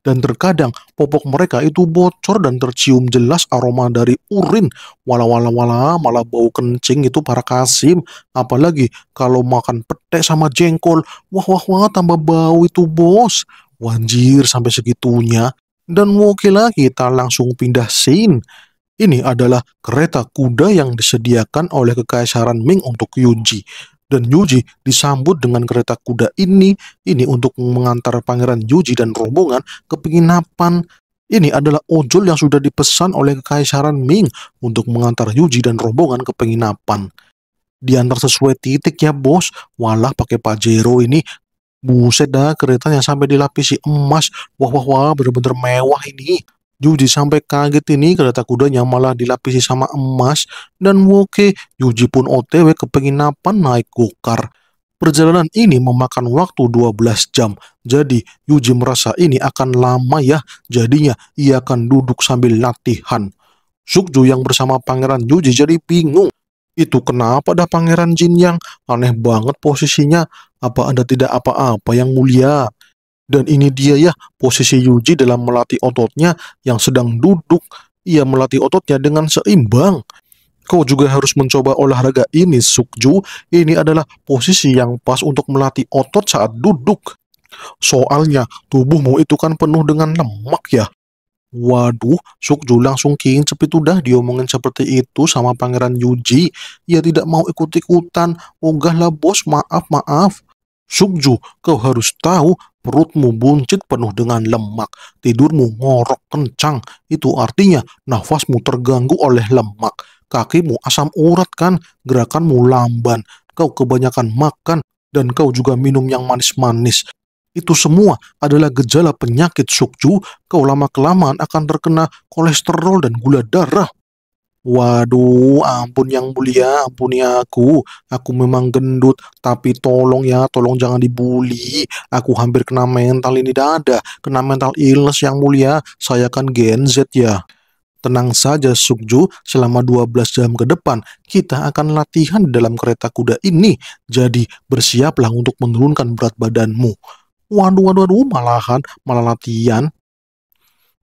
Dan terkadang popok mereka itu bocor dan tercium jelas aroma dari urin. walau wala wala malah bau kencing itu para kasim. Apalagi kalau makan petek sama jengkol. Wah wah wah tambah bau itu bos. Wanjir sampai segitunya. Dan Woki lagi kita langsung pindah scene ini adalah kereta kuda yang disediakan oleh Kekaisaran Ming untuk Yuji. Dan Yuji disambut dengan kereta kuda ini, ini untuk mengantar Pangeran Yuji dan rombongan ke penginapan. Ini adalah ojol yang sudah dipesan oleh Kekaisaran Ming untuk mengantar Yuji dan rombongan ke penginapan. Diantar sesuai titik ya bos, walah pakai Pajero ini Buset dah keretanya sampai dilapisi emas. Wah wah wah bener-bener mewah ini. Yuji sampai kaget ini kereta kudanya malah dilapisi sama emas dan Woke Yuji pun otw ke penginapan naik gokar. Perjalanan ini memakan waktu 12 jam, jadi Yuji merasa ini akan lama ya, jadinya ia akan duduk sambil latihan. Sukju yang bersama pangeran Yuji jadi bingung. Itu kenapa dah pangeran Jin yang aneh banget posisinya? Apa anda tidak apa-apa yang mulia? Dan ini dia ya posisi Yuji dalam melatih ototnya yang sedang duduk. Ia melatih ototnya dengan seimbang. Kau juga harus mencoba olahraga ini, Sukju. Ini adalah posisi yang pas untuk melatih otot saat duduk. Soalnya tubuhmu itu kan penuh dengan lemak ya. Waduh, Sukju langsung kincep itu dah diomongin seperti itu sama Pangeran Yuji. Ia tidak mau ikut-ikutan. Ogahlah bos, maaf, maaf. Sukju, kau harus tahu perutmu buncit penuh dengan lemak, tidurmu ngorok kencang, itu artinya nafasmu terganggu oleh lemak, kakimu asam urat kan, gerakanmu lamban, kau kebanyakan makan, dan kau juga minum yang manis-manis. Itu semua adalah gejala penyakit sukju, kau lama-kelamaan akan terkena kolesterol dan gula darah. Waduh, ampun yang mulia, ampuni aku. Aku memang gendut, tapi tolong ya, tolong jangan dibully. Aku hampir kena mental ini dada, kena mental illness yang mulia. Saya kan Gen Z ya. Tenang saja Sukju, selama 12 jam ke depan kita akan latihan di dalam kereta kuda ini. Jadi bersiaplah untuk menurunkan berat badanmu. Waduh, waduh, waduh, malahan, malah latihan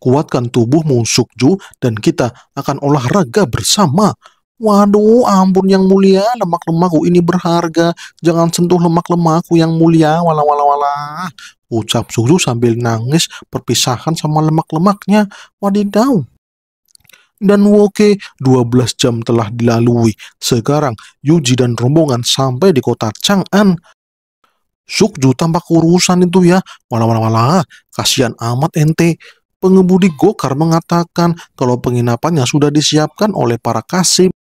kuatkan tubuhmu sukju dan kita akan olahraga bersama. Waduh, ampun yang mulia, lemak-lemakku ini berharga. Jangan sentuh lemak-lemakku yang mulia, wala wala wala. Ucap Sukju sambil nangis perpisahan sama lemak-lemaknya. Wadidaw. Dan Woke, 12 jam telah dilalui. Sekarang, Yuji dan rombongan sampai di kota Chang'an. Sukju tampak urusan itu ya, wala wala wala, kasihan amat ente pengemudi Gokar mengatakan kalau penginapannya sudah disiapkan oleh para kasim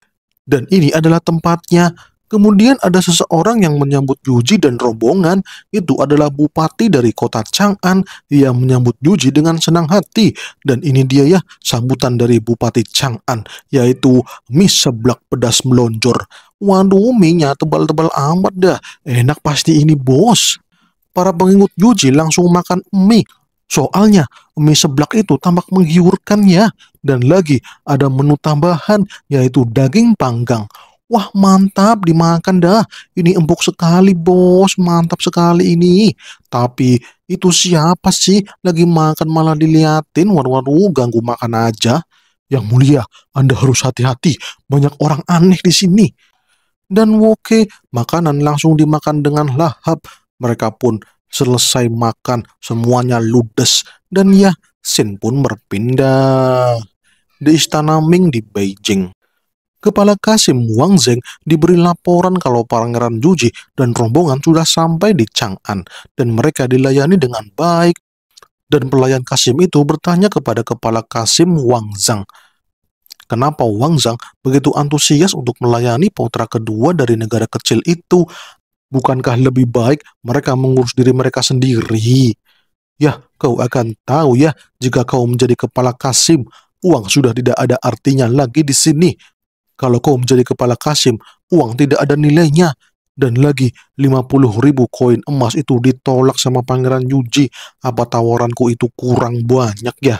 dan ini adalah tempatnya. Kemudian ada seseorang yang menyambut Yuji dan rombongan, itu adalah bupati dari kota Chang'an yang menyambut Yuji dengan senang hati. Dan ini dia ya sambutan dari bupati Chang'an, yaitu mie seblak pedas melonjor. Waduh, mie tebal-tebal amat dah, enak pasti ini bos. Para pengikut Yuji langsung makan mie Soalnya mie seblak itu tampak menggiurkannya dan lagi ada menu tambahan yaitu daging panggang. Wah mantap dimakan dah, ini empuk sekali bos, mantap sekali ini. Tapi itu siapa sih lagi makan malah diliatin, waduh-waduh ganggu makan aja. Yang mulia, Anda harus hati-hati, banyak orang aneh di sini. Dan oke makanan langsung dimakan dengan lahap. Mereka pun Selesai makan, semuanya ludes, dan ya, Sin pun berpindah. Di istana Ming di Beijing, Kepala Kasim Wang Zeng diberi laporan kalau Pangeran Juji dan rombongan sudah sampai di Chang'an dan mereka dilayani dengan baik. Dan pelayan Kasim itu bertanya kepada Kepala Kasim Wang Zhang, kenapa Wang Zhang begitu antusias untuk melayani putra kedua dari negara kecil itu Bukankah lebih baik mereka mengurus diri mereka sendiri? Ya, kau akan tahu ya, jika kau menjadi kepala Kasim, uang sudah tidak ada artinya lagi di sini. Kalau kau menjadi kepala Kasim, uang tidak ada nilainya. Dan lagi, 50 ribu koin emas itu ditolak sama Pangeran Yuji. Apa tawaranku itu kurang banyak ya?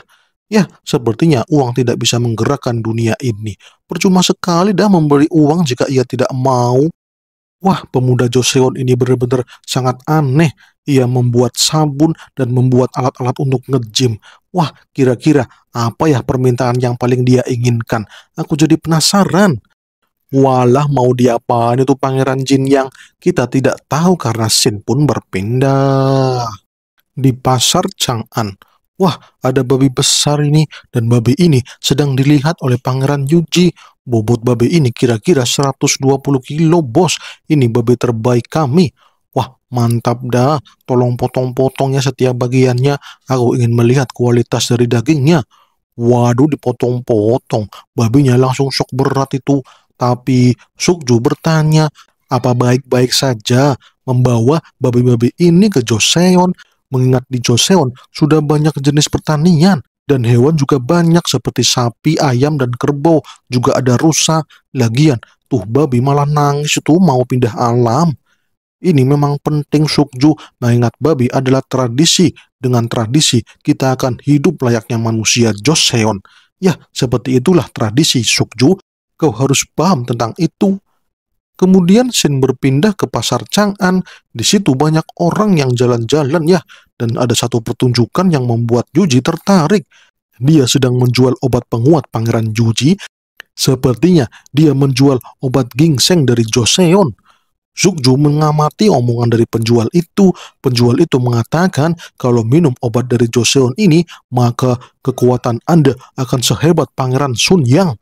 Ya, sepertinya uang tidak bisa menggerakkan dunia ini. Percuma sekali dah memberi uang jika ia tidak mau. Wah, pemuda Joseon ini benar-benar sangat aneh. Ia membuat sabun dan membuat alat-alat untuk ngejim. Wah, kira-kira apa ya permintaan yang paling dia inginkan? Aku jadi penasaran. Walah mau diapain itu pangeran jin yang kita tidak tahu karena Sin pun berpindah. Di pasar Chang'an, Wah, ada babi besar ini dan babi ini sedang dilihat oleh Pangeran Yuji. Bobot babi ini kira-kira 120 kilo, bos. Ini babi terbaik kami. Wah, mantap dah. Tolong potong potongnya setiap bagiannya. Aku ingin melihat kualitas dari dagingnya. Waduh, dipotong-potong. Babinya langsung sok berat itu. Tapi Sukju bertanya, apa baik-baik saja membawa babi-babi ini ke Joseon mengingat di Joseon sudah banyak jenis pertanian dan hewan juga banyak seperti sapi, ayam, dan kerbau, juga ada rusa. Lagian, tuh babi malah nangis itu mau pindah alam. Ini memang penting Sukju mengingat nah, babi adalah tradisi. Dengan tradisi, kita akan hidup layaknya manusia Joseon. Ya, seperti itulah tradisi Sukju. Kau harus paham tentang itu. Kemudian Shin berpindah ke pasar Chang'an. Di situ banyak orang yang jalan-jalan ya, dan ada satu pertunjukan yang membuat Yuji tertarik. Dia sedang menjual obat penguat Pangeran Yuji. Sepertinya dia menjual obat ginseng dari Joseon. Sukju mengamati omongan dari penjual itu. Penjual itu mengatakan kalau minum obat dari Joseon ini, maka kekuatan Anda akan sehebat Pangeran Sun Yang.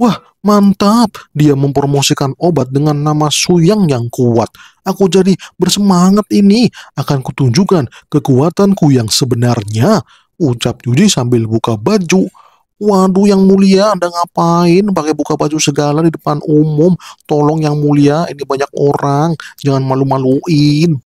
Wah, mantap. Dia mempromosikan obat dengan nama Suyang yang kuat. Aku jadi bersemangat ini. Akan kutunjukkan kekuatanku yang sebenarnya. Ucap Yudi sambil buka baju. Waduh yang mulia, Anda ngapain pakai buka baju segala di depan umum? Tolong yang mulia, ini banyak orang. Jangan malu-maluin.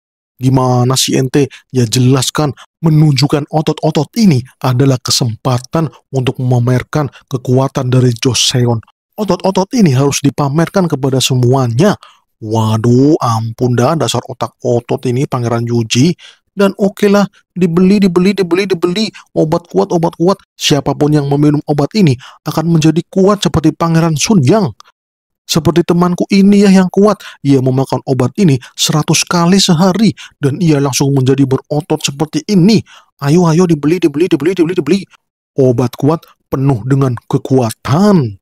Gimana sih ente? Ya jelaskan, menunjukkan otot-otot ini adalah kesempatan untuk memamerkan kekuatan dari Joseon. Otot-otot ini harus dipamerkan kepada semuanya. Waduh, ampun dah dasar otak otot ini Pangeran Yuji. Dan oke okay lah, dibeli, dibeli, dibeli, dibeli. Obat kuat, obat kuat. Siapapun yang meminum obat ini akan menjadi kuat seperti Pangeran Sun Yang. Seperti temanku ini ya yang kuat, ia memakan obat ini seratus kali sehari dan ia langsung menjadi berotot seperti ini. Ayo ayo dibeli dibeli dibeli dibeli dibeli. Obat kuat penuh dengan kekuatan.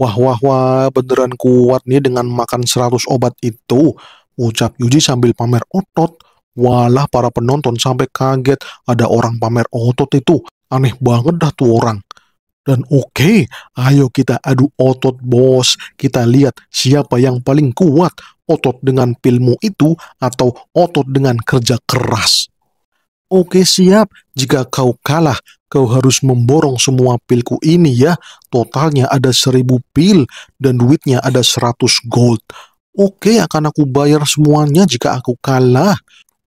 Wah wah wah beneran kuat nih dengan makan seratus obat itu. Ucap Yuji sambil pamer otot. Walah para penonton sampai kaget ada orang pamer otot itu. Aneh banget dah tuh orang. Dan oke, okay, ayo kita adu otot bos. Kita lihat siapa yang paling kuat, otot dengan pilmu itu atau otot dengan kerja keras. Oke okay, siap, jika kau kalah, kau harus memborong semua pilku ini ya. Totalnya ada seribu pil dan duitnya ada seratus gold. Oke, okay, akan aku bayar semuanya jika aku kalah.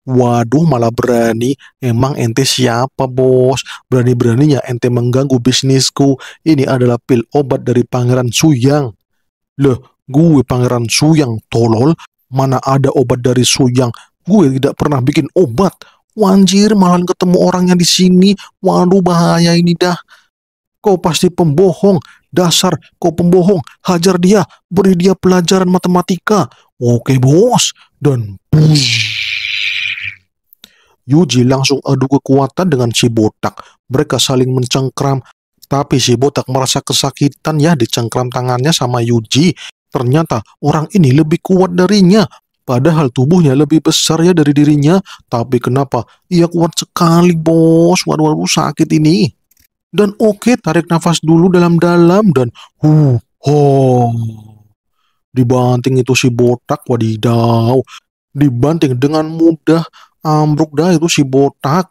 Waduh malah berani, emang ente siapa bos? Berani-beraninya ente mengganggu bisnisku. Ini adalah pil obat dari Pangeran Suyang. Loh, gue Pangeran Suyang, tolol. Mana ada obat dari Suyang? Gue tidak pernah bikin obat. Wanjir, malah ketemu orangnya di sini. Waduh, bahaya ini dah. Kau pasti pembohong. Dasar, kau pembohong. Hajar dia, beri dia pelajaran matematika. Oke bos, dan buzz. Yuji langsung adu kekuatan dengan si botak. Mereka saling mencengkram, tapi si botak merasa kesakitan ya dicengkram tangannya sama Yuji. Ternyata orang ini lebih kuat darinya, padahal tubuhnya lebih besar ya dari dirinya. Tapi kenapa? Ia kuat sekali bos, waduh, waduh sakit ini. Dan oke, okay, tarik nafas dulu dalam-dalam dan hu ho. Dibanting itu si botak, wadidaw. Dibanting dengan mudah Ambruk dah itu si botak.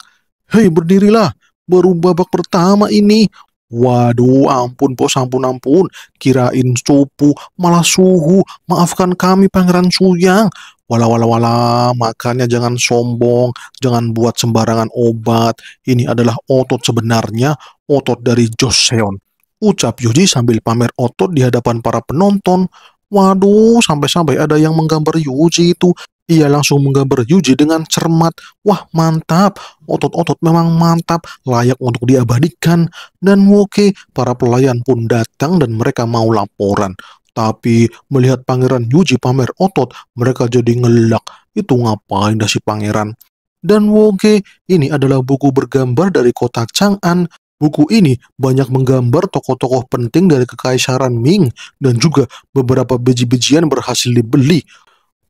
Hei berdirilah, baru babak pertama ini. Waduh, ampun bos, ampun ampun. Kirain cupu malah suhu. Maafkan kami Pangeran Suyang. Wala wala wala, makanya jangan sombong, jangan buat sembarangan obat. Ini adalah otot sebenarnya, otot dari Joseon. Ucap Yuji sambil pamer otot di hadapan para penonton. Waduh, sampai-sampai ada yang menggambar Yuji itu ia langsung menggambar Yuji dengan cermat. Wah mantap, otot-otot memang mantap, layak untuk diabadikan. Dan Woke, para pelayan pun datang dan mereka mau laporan. Tapi melihat pangeran Yuji pamer otot, mereka jadi ngelak. Itu ngapain dah si pangeran? Dan Woke, ini adalah buku bergambar dari kota Chang'an. Buku ini banyak menggambar tokoh-tokoh penting dari kekaisaran Ming dan juga beberapa biji-bijian berhasil dibeli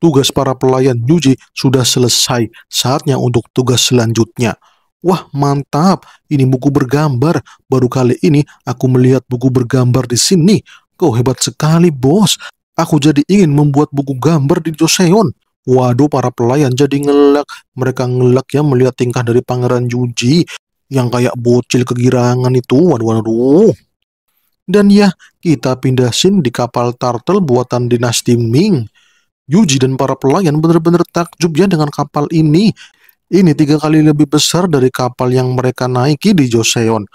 tugas para pelayan Yuji sudah selesai, saatnya untuk tugas selanjutnya. Wah mantap, ini buku bergambar, baru kali ini aku melihat buku bergambar di sini. Kau hebat sekali bos, aku jadi ingin membuat buku gambar di Joseon. Waduh para pelayan jadi ngelak, mereka ngelak ya melihat tingkah dari pangeran Yuji yang kayak bocil kegirangan itu, waduh waduh. Dan ya, kita pindah scene di kapal turtle buatan dinasti Ming. Yuji dan para pelayan benar-benar takjub ya dengan kapal ini. Ini tiga kali lebih besar dari kapal yang mereka naiki di Joseon.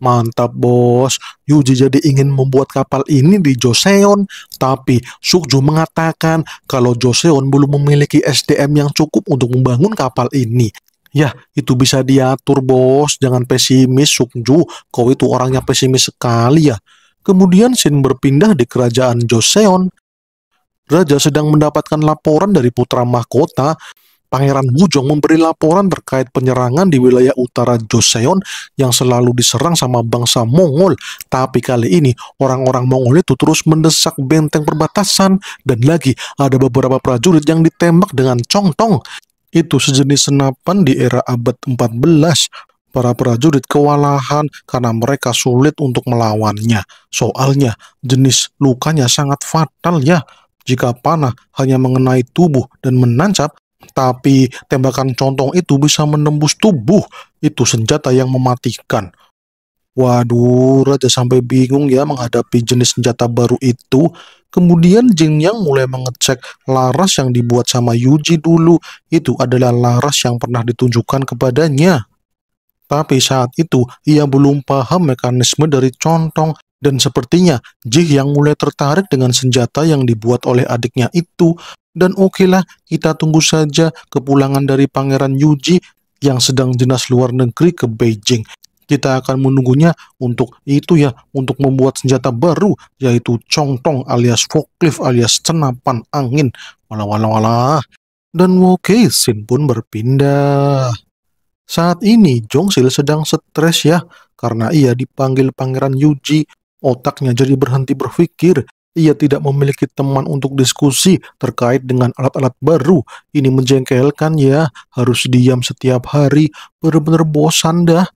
Mantap bos, Yuji jadi ingin membuat kapal ini di Joseon. Tapi Sukju mengatakan kalau Joseon belum memiliki SDM yang cukup untuk membangun kapal ini. Ya, itu bisa diatur bos, jangan pesimis Sukju, kau itu orangnya pesimis sekali ya. Kemudian Shin berpindah di kerajaan Joseon Raja sedang mendapatkan laporan dari putra mahkota Pangeran Wujong memberi laporan terkait penyerangan di wilayah utara Joseon yang selalu diserang sama bangsa Mongol. Tapi kali ini orang-orang Mongol itu terus mendesak benteng perbatasan dan lagi ada beberapa prajurit yang ditembak dengan congtong. Itu sejenis senapan di era abad 14. Para prajurit kewalahan karena mereka sulit untuk melawannya. Soalnya jenis lukanya sangat fatal ya. Jika panah hanya mengenai tubuh dan menancap, tapi tembakan contong itu bisa menembus tubuh. Itu senjata yang mematikan. Waduh, Raja sampai bingung ya menghadapi jenis senjata baru itu. Kemudian Jin Yang mulai mengecek laras yang dibuat sama Yuji dulu. Itu adalah laras yang pernah ditunjukkan kepadanya. Tapi saat itu ia belum paham mekanisme dari contong dan sepertinya Jih yang mulai tertarik dengan senjata yang dibuat oleh adiknya itu. Dan okelah okay kita tunggu saja kepulangan dari Pangeran Yuji yang sedang jenaz luar negeri ke Beijing. Kita akan menunggunya untuk itu ya, untuk membuat senjata baru yaitu Chongtong alias forklift alias senapan angin. Walau walau walau. Dan Woke Sin pun berpindah. Saat ini Jongsil sedang stres ya karena ia dipanggil Pangeran Yuji Otaknya jadi berhenti berpikir. Ia tidak memiliki teman untuk diskusi terkait dengan alat-alat baru. Ini menjengkelkan ya, harus diam setiap hari. Benar-benar bosan dah.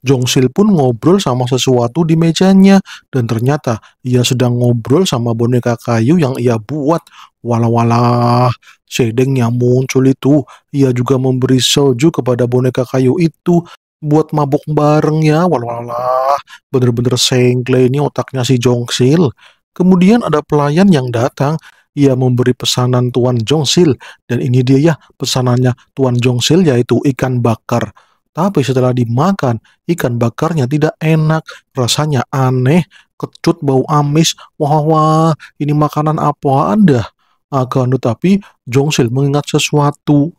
Jongsil pun ngobrol sama sesuatu di mejanya dan ternyata ia sedang ngobrol sama boneka kayu yang ia buat. Walah-walah, sedengnya muncul itu, ia juga memberi soju kepada boneka kayu itu buat mabuk bareng ya walah bener-bener sengkle ini otaknya si Jongsil kemudian ada pelayan yang datang ia memberi pesanan Tuan Jongsil dan ini dia ya pesanannya Tuan Jongsil yaitu ikan bakar tapi setelah dimakan ikan bakarnya tidak enak rasanya aneh kecut bau amis wah wah ini makanan apa anda akan tetapi Jongsil mengingat sesuatu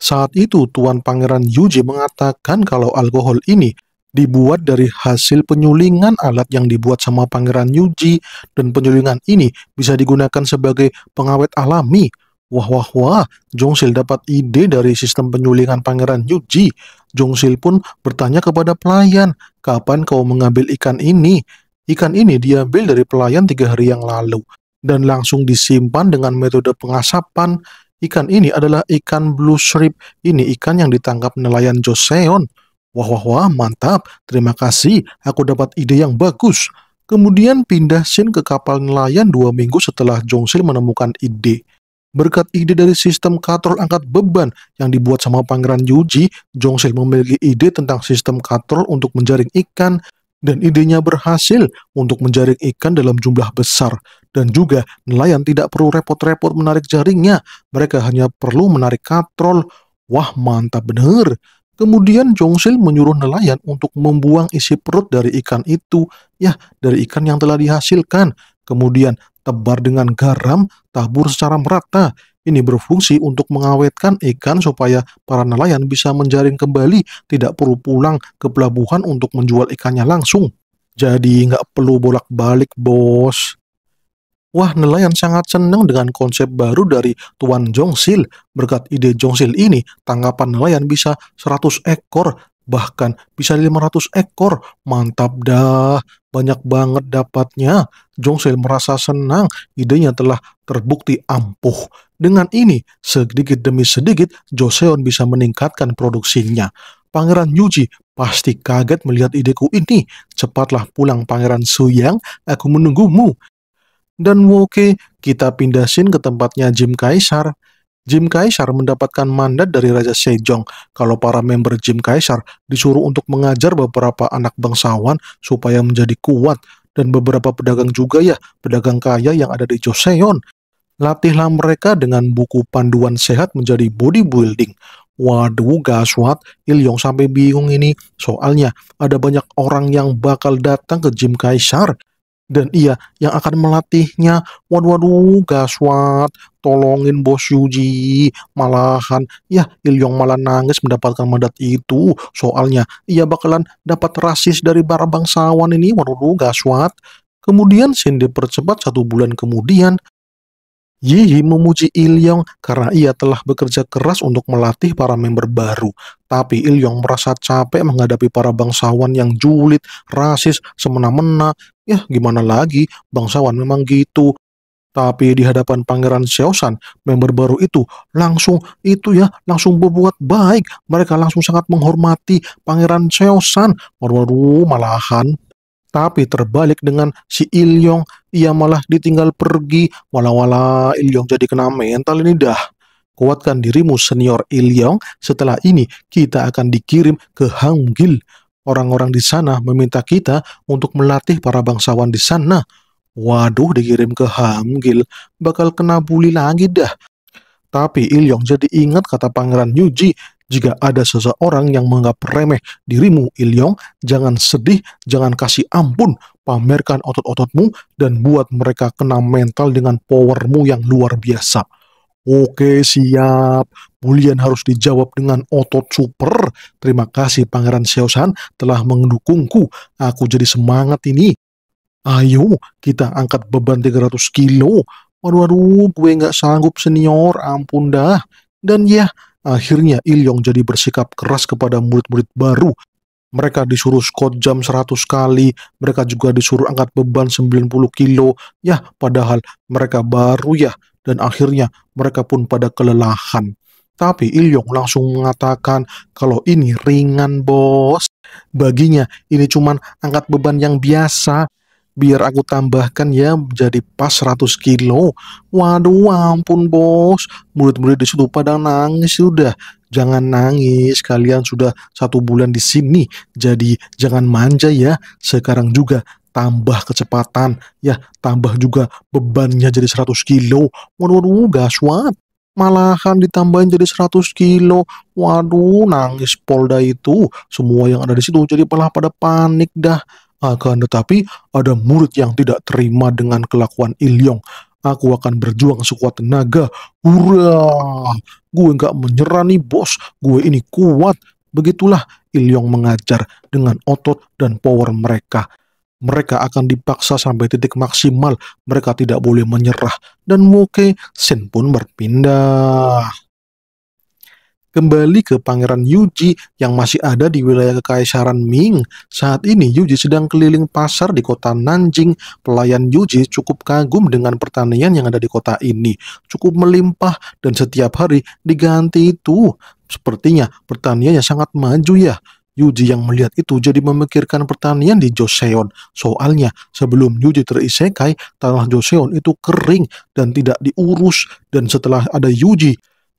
saat itu Tuan Pangeran Yuji mengatakan kalau alkohol ini dibuat dari hasil penyulingan alat yang dibuat sama Pangeran Yuji dan penyulingan ini bisa digunakan sebagai pengawet alami. Wah wah wah, Jongsil dapat ide dari sistem penyulingan Pangeran Yuji. Jongsil pun bertanya kepada pelayan, kapan kau mengambil ikan ini? Ikan ini diambil dari pelayan tiga hari yang lalu dan langsung disimpan dengan metode pengasapan Ikan ini adalah ikan blue shrimp. Ini ikan yang ditangkap nelayan Joseon. Wah, wah, wah, mantap. Terima kasih, aku dapat ide yang bagus. Kemudian pindah Shin ke kapal nelayan dua minggu setelah Jongsil menemukan ide. Berkat ide dari sistem katrol angkat beban yang dibuat sama pangeran Yuji, Jongsil memiliki ide tentang sistem katrol untuk menjaring ikan dan idenya berhasil untuk menjaring ikan dalam jumlah besar. Dan juga nelayan tidak perlu repot-repot menarik jaringnya, mereka hanya perlu menarik katrol. Wah mantap bener. Kemudian Jongsil menyuruh nelayan untuk membuang isi perut dari ikan itu, ya dari ikan yang telah dihasilkan. Kemudian tebar dengan garam, tabur secara merata. Ini berfungsi untuk mengawetkan ikan supaya para nelayan bisa menjaring kembali, tidak perlu pulang ke pelabuhan untuk menjual ikannya langsung. Jadi nggak perlu bolak-balik, bos. Wah, nelayan sangat senang dengan konsep baru dari Tuan Jongsil. Berkat ide Jongsil ini, tangkapan nelayan bisa 100 ekor, bahkan bisa 500 ekor. Mantap dah, banyak banget dapatnya. Jongsil merasa senang, idenya telah terbukti ampuh. Dengan ini, sedikit demi sedikit, Joseon bisa meningkatkan produksinya. Pangeran Yuji pasti kaget melihat ideku ini. Cepatlah pulang Pangeran Suyang, aku menunggumu. Dan Woke, kita pindahin ke tempatnya Jim Kaisar. Jim Kaisar mendapatkan mandat dari Raja Sejong kalau para member Jim Kaisar disuruh untuk mengajar beberapa anak bangsawan supaya menjadi kuat dan beberapa pedagang juga ya, pedagang kaya yang ada di Joseon. Latihlah mereka dengan buku panduan sehat menjadi bodybuilding. Waduh, gaswat, Ilyong sampai bingung ini. Soalnya ada banyak orang yang bakal datang ke gym Kaisar. Dan ia yang akan melatihnya. Waduh, waduh, gaswat, tolongin bos Yuji. Malahan, ya Ilyong malah nangis mendapatkan mandat itu. Soalnya ia bakalan dapat rasis dari para bangsawan ini. Waduh, gaswat. Kemudian Cindy percepat satu bulan kemudian Yihi memuji Ilyong karena ia telah bekerja keras untuk melatih para member baru. Tapi Ilyong merasa capek menghadapi para bangsawan yang julid, rasis, semena-mena. Ya gimana lagi, bangsawan memang gitu. Tapi di hadapan Pangeran Seosan, member baru itu langsung itu ya, langsung berbuat baik. Mereka langsung sangat menghormati Pangeran Xiaoshan. Waduh, malahan tapi terbalik dengan si Ilyong, ia malah ditinggal pergi. Wala-wala Ilyong jadi kena mental ini dah. Kuatkan dirimu senior Ilyong, setelah ini kita akan dikirim ke Hanggil. Orang-orang di sana meminta kita untuk melatih para bangsawan di sana. Waduh dikirim ke Hanggil, bakal kena bully lagi dah. Tapi Ilyong jadi ingat kata Pangeran Yuji, jika ada seseorang yang menganggap remeh dirimu, Ilyong, jangan sedih, jangan kasih ampun, pamerkan otot-ototmu, dan buat mereka kena mental dengan powermu yang luar biasa. Oke, siap. Bulian harus dijawab dengan otot super. Terima kasih Pangeran Seosan telah mendukungku. Aku jadi semangat ini. Ayo, kita angkat beban 300 kilo. Waduh, waduh, gue nggak sanggup senior. Ampun dah. Dan ya, Akhirnya Il Yong jadi bersikap keras kepada murid-murid baru. Mereka disuruh squat jam 100 kali, mereka juga disuruh angkat beban 90 kilo. Ya, padahal mereka baru ya, dan akhirnya mereka pun pada kelelahan. Tapi Il Yong langsung mengatakan kalau ini ringan bos. Baginya ini cuma angkat beban yang biasa, biar aku tambahkan ya jadi pas 100 kilo waduh ampun bos murid-murid di situ pada nangis sudah jangan nangis kalian sudah satu bulan di sini jadi jangan manja ya sekarang juga tambah kecepatan ya tambah juga bebannya jadi 100 kilo waduh, waduh gaswat malahan ditambahin jadi 100 kilo. Waduh, nangis Polda itu. Semua yang ada di situ jadi malah pada panik dah. Akan tetapi ada murid yang tidak terima dengan kelakuan Ilyong. Aku akan berjuang sekuat tenaga. Hurra! Gue gak menyerah nih bos. Gue ini kuat. Begitulah Ilyong mengajar dengan otot dan power mereka. Mereka akan dipaksa sampai titik maksimal. Mereka tidak boleh menyerah. Dan Woke Sen pun berpindah kembali ke Pangeran Yuji yang masih ada di wilayah Kekaisaran Ming. Saat ini Yuji sedang keliling pasar di kota Nanjing. Pelayan Yuji cukup kagum dengan pertanian yang ada di kota ini. Cukup melimpah dan setiap hari diganti itu. Sepertinya pertaniannya sangat maju ya. Yuji yang melihat itu jadi memikirkan pertanian di Joseon. Soalnya, sebelum Yuji terisekai, tanah Joseon itu kering dan tidak diurus. Dan setelah ada Yuji,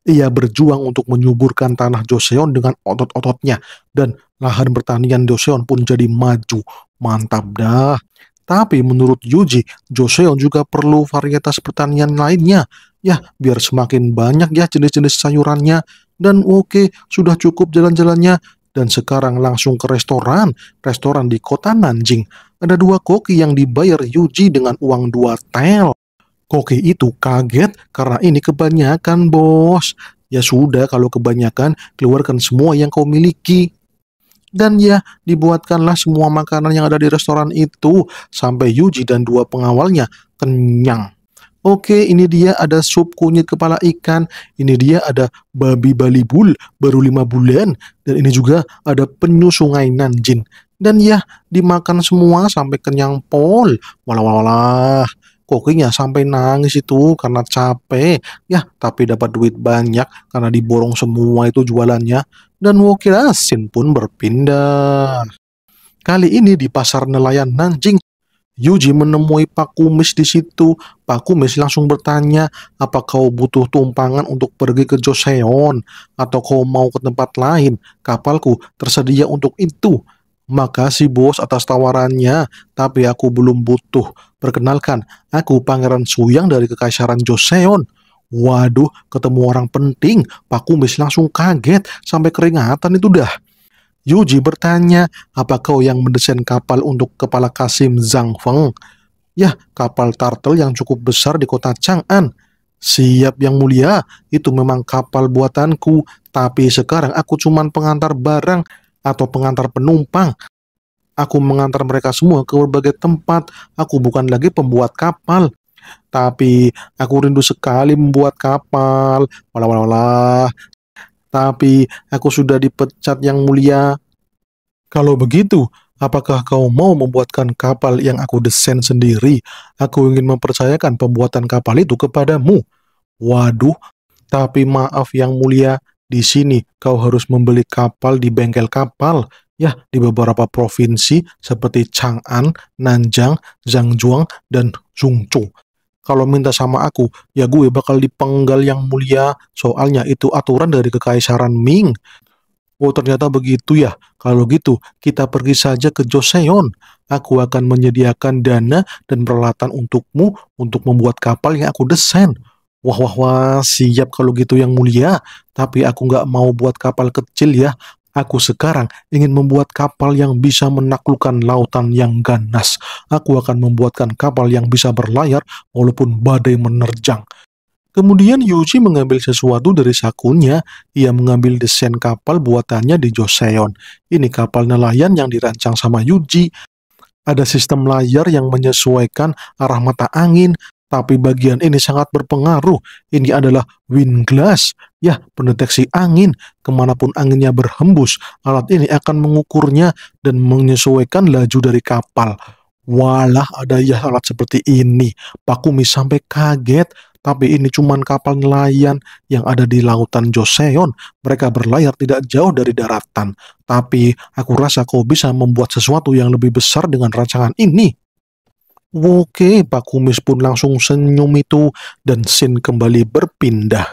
ia berjuang untuk menyuburkan tanah Joseon dengan otot-ototnya, dan lahan pertanian Joseon pun jadi maju. Mantap dah. Tapi menurut Yuji, Joseon juga perlu varietas pertanian lainnya. Ya, biar semakin banyak ya jenis-jenis sayurannya. Dan oke, okay, sudah cukup jalan-jalannya. Dan sekarang langsung ke restoran, restoran di kota Nanjing. Ada dua koki yang dibayar Yuji dengan uang dua tel. Koki itu kaget karena ini kebanyakan, bos. Ya sudah, kalau kebanyakan, keluarkan semua yang kau miliki. Dan ya, dibuatkanlah semua makanan yang ada di restoran itu sampai Yuji dan dua pengawalnya kenyang. Oke, ini dia ada sup kunyit kepala ikan, ini dia ada babi balibul baru lima bulan, dan ini juga ada penyu sungai Nanjin. Dan ya, dimakan semua sampai kenyang pol. Walah, walah, walah kokinya sampai nangis itu karena capek ya tapi dapat duit banyak karena diborong semua itu jualannya dan wakil Asin pun berpindah. Kali ini di pasar nelayan Nanjing, Yuji menemui Pak Kumis di situ. Pak Kumis langsung bertanya, apa kau butuh tumpangan untuk pergi ke Joseon? Atau kau mau ke tempat lain? Kapalku tersedia untuk itu. Makasih bos atas tawarannya, tapi aku belum butuh. Perkenalkan, aku Pangeran Suyang dari Kekaisaran Joseon. Waduh, ketemu orang penting, Pak Kumis langsung kaget, sampai keringatan itu dah. Yuji bertanya, apa kau yang mendesain kapal untuk kepala Kasim Zhang Feng? Yah, kapal turtle yang cukup besar di kota Chang'an. Siap yang mulia, itu memang kapal buatanku, tapi sekarang aku cuman pengantar barang atau pengantar penumpang. Aku mengantar mereka semua ke berbagai tempat. Aku bukan lagi pembuat kapal. Tapi aku rindu sekali membuat kapal. walau walah, walah. Tapi aku sudah dipecat yang mulia. Kalau begitu, Apakah kau mau membuatkan kapal yang aku desain sendiri? Aku ingin mempercayakan pembuatan kapal itu kepadamu. Waduh, tapi maaf yang mulia, di sini kau harus membeli kapal di bengkel kapal. Ya, di beberapa provinsi seperti Chang'an, Nanjang, Zhangjuang, dan Zhongzhou. Kalau minta sama aku, ya gue bakal dipenggal yang mulia. Soalnya itu aturan dari kekaisaran Ming. Oh ternyata begitu ya. Kalau gitu, kita pergi saja ke Joseon. Aku akan menyediakan dana dan peralatan untukmu untuk membuat kapal yang aku desain. Wah wah wah, siap kalau gitu yang mulia. Tapi aku nggak mau buat kapal kecil ya. Aku sekarang ingin membuat kapal yang bisa menaklukkan lautan yang ganas. Aku akan membuatkan kapal yang bisa berlayar walaupun badai menerjang. Kemudian Yuji mengambil sesuatu dari sakunya. Ia mengambil desain kapal buatannya di Joseon. Ini kapal nelayan yang dirancang sama Yuji ada sistem layar yang menyesuaikan arah mata angin, tapi bagian ini sangat berpengaruh. Ini adalah glass, ya, pendeteksi angin. Kemanapun anginnya berhembus, alat ini akan mengukurnya dan menyesuaikan laju dari kapal. Walah, ada ya alat seperti ini. Pakumi sampai kaget, tapi ini cuman kapal nelayan yang ada di lautan Joseon. Mereka berlayar tidak jauh dari daratan. Tapi aku rasa kau bisa membuat sesuatu yang lebih besar dengan rancangan ini. Oke, Pak Kumis pun langsung senyum itu dan Sin kembali berpindah.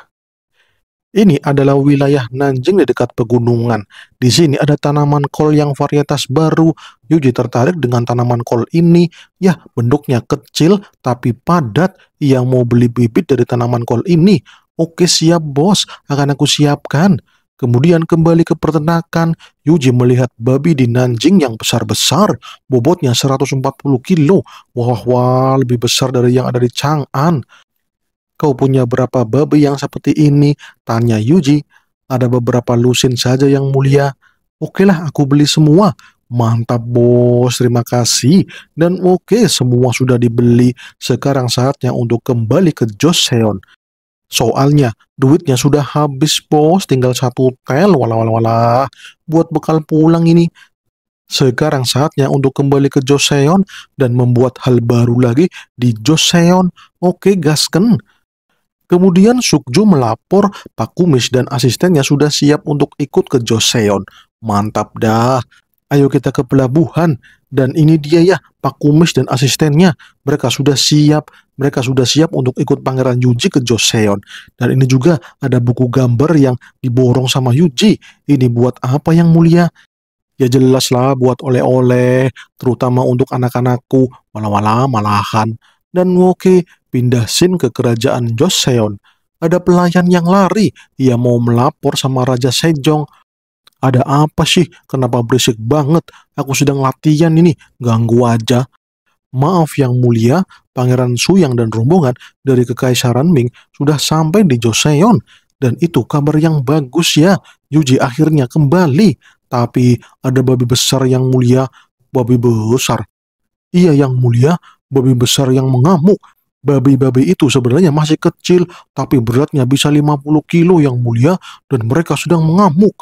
Ini adalah wilayah Nanjing di dekat pegunungan. Di sini ada tanaman kol yang varietas baru. Yuji tertarik dengan tanaman kol ini. Ya, bentuknya kecil tapi padat. Yang mau beli bibit dari tanaman kol ini. Oke siap bos, akan aku siapkan. Kemudian kembali ke pertenakan, Yuji melihat babi di Nanjing yang besar-besar, bobotnya 140 kilo. Wah, wah, lebih besar dari yang ada di Chang'an. Kau punya berapa babi yang seperti ini? Tanya Yuji. Ada beberapa lusin saja yang mulia. Oke lah, aku beli semua. Mantap bos, terima kasih. Dan oke, semua sudah dibeli. Sekarang saatnya untuk kembali ke Joseon. Soalnya duitnya sudah habis bos, tinggal satu tel, walau walau walah. Buat bekal pulang ini. Sekarang saatnya untuk kembali ke Joseon dan membuat hal baru lagi di Joseon. Oke gasken. Kemudian Sukju melapor Pak Kumis dan asistennya sudah siap untuk ikut ke Joseon. Mantap dah, ayo kita ke pelabuhan. Dan ini dia ya, Pak Kumis dan asistennya. Mereka sudah siap, mereka sudah siap untuk ikut Pangeran Yuji ke Joseon. Dan ini juga ada buku gambar yang diborong sama Yuji. Ini buat apa yang mulia? Ya jelaslah buat oleh-oleh, terutama untuk anak-anakku, malah-malah malahan. Dan Woke pindah sin ke kerajaan Joseon. Ada pelayan yang lari, ia mau melapor sama Raja Sejong, ada apa sih? Kenapa berisik banget? Aku sedang latihan ini. Ganggu aja. Maaf yang mulia, Pangeran Suyang dan rombongan dari Kekaisaran Ming sudah sampai di Joseon. Dan itu kabar yang bagus ya. Yuji akhirnya kembali. Tapi ada babi besar yang mulia. Babi besar. Iya yang mulia, babi besar yang mengamuk. Babi-babi itu sebenarnya masih kecil, tapi beratnya bisa 50 kilo yang mulia, dan mereka sedang mengamuk.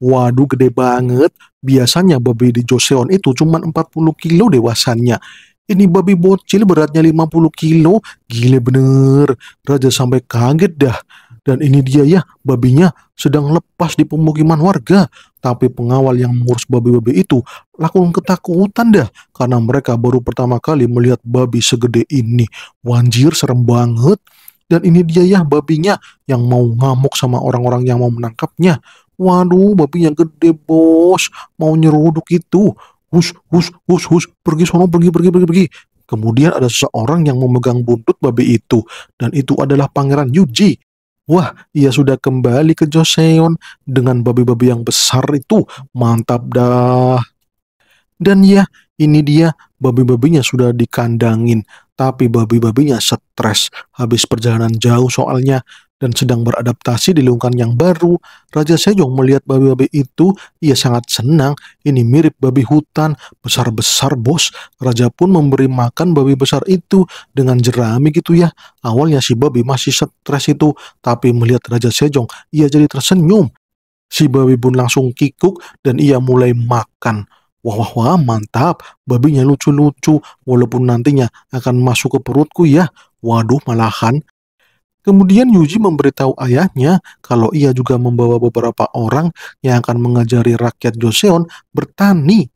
Waduh gede banget. Biasanya babi di Joseon itu cuma 40 kilo dewasannya. Ini babi bocil beratnya 50 kilo. Gile bener. Raja sampai kaget dah. Dan ini dia ya, babinya sedang lepas di pemukiman warga. Tapi pengawal yang mengurus babi-babi itu lakukan ketakutan dah. Karena mereka baru pertama kali melihat babi segede ini. Wanjir serem banget dan ini dia ya babinya yang mau ngamuk sama orang-orang yang mau menangkapnya. Waduh, babi yang gede bos, mau nyeruduk itu. Hus, hus, hus, hus, pergi sono, pergi, pergi, pergi, pergi. Kemudian ada seseorang yang memegang buntut babi itu, dan itu adalah Pangeran Yuji. Wah, ia sudah kembali ke Joseon dengan babi-babi yang besar itu. Mantap dah. Dan ya, ini dia babi-babinya sudah dikandangin, tapi babi-babinya stres habis perjalanan jauh soalnya dan sedang beradaptasi di lingkungan yang baru. Raja Sejong melihat babi-babi itu, ia sangat senang. Ini mirip babi hutan, besar-besar bos. Raja pun memberi makan babi besar itu dengan jerami gitu ya. Awalnya si babi masih stres itu, tapi melihat Raja Sejong, ia jadi tersenyum. Si babi pun langsung kikuk dan ia mulai makan. Wah, wah, wah, mantap. Babinya lucu-lucu, walaupun nantinya akan masuk ke perutku ya. Waduh, malahan Kemudian Yuji memberitahu ayahnya kalau ia juga membawa beberapa orang yang akan mengajari rakyat Joseon bertani.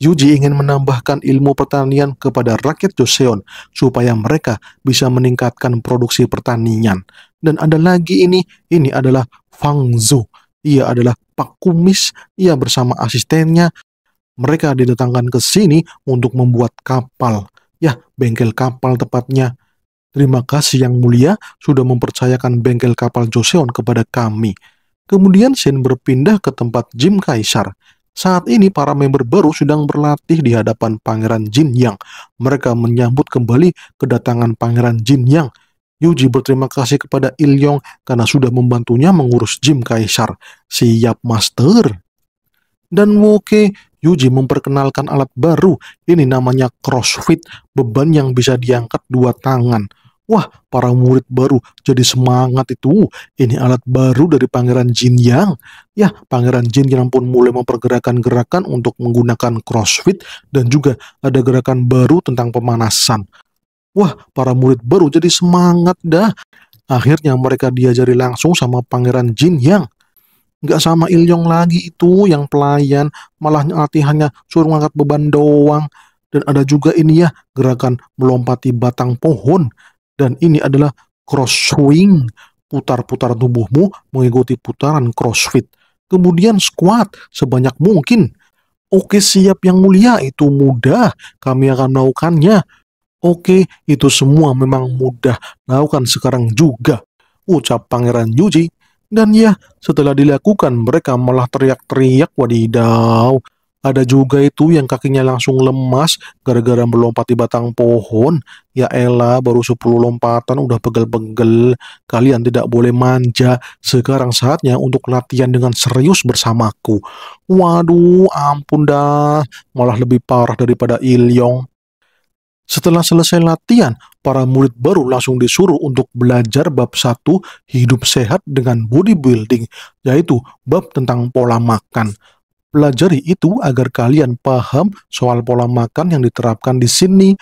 Yuji ingin menambahkan ilmu pertanian kepada rakyat Joseon supaya mereka bisa meningkatkan produksi pertanian. Dan ada lagi ini, ini adalah Fangzu. Ia adalah Pak Kumis, ia bersama asistennya. Mereka didatangkan ke sini untuk membuat kapal. Ya, bengkel kapal tepatnya Terima kasih yang mulia sudah mempercayakan bengkel kapal Joseon kepada kami. Kemudian Shin berpindah ke tempat Jim Kaisar. Saat ini para member baru sedang berlatih di hadapan Pangeran Jin Yang. Mereka menyambut kembali kedatangan Pangeran Jin Yang. Yuji berterima kasih kepada Il Yong karena sudah membantunya mengurus Jim Kaisar. Siap, Master. Dan Woke Yuji memperkenalkan alat baru. Ini namanya crossfit, beban yang bisa diangkat dua tangan. Wah, para murid baru jadi semangat itu. Ini alat baru dari Pangeran Jin Yang. Ya, Pangeran Jin Yang pun mulai mempergerakan gerakan untuk menggunakan crossfit dan juga ada gerakan baru tentang pemanasan. Wah, para murid baru jadi semangat dah. Akhirnya mereka diajari langsung sama Pangeran Jin Yang. Nggak sama Ilyong lagi itu yang pelayan, malah latihannya suruh ngangkat beban doang. Dan ada juga ini ya gerakan melompati batang pohon. Dan ini adalah cross swing, putar-putar tubuhmu mengikuti putaran crossfit. Kemudian squat sebanyak mungkin. Oke siap yang mulia itu mudah, kami akan melakukannya. Oke, itu semua memang mudah, lakukan sekarang juga. Ucap Pangeran Yuji dan ya, setelah dilakukan mereka malah teriak-teriak wadidaw. Ada juga itu yang kakinya langsung lemas gara-gara melompat di batang pohon. Ya Ella, baru 10 lompatan udah pegel-pegel. Kalian tidak boleh manja. Sekarang saatnya untuk latihan dengan serius bersamaku. Waduh, ampun dah. Malah lebih parah daripada Ilyong. Setelah selesai latihan, para murid baru langsung disuruh untuk belajar bab satu hidup sehat dengan bodybuilding, yaitu bab tentang pola makan. Pelajari itu agar kalian paham soal pola makan yang diterapkan di sini.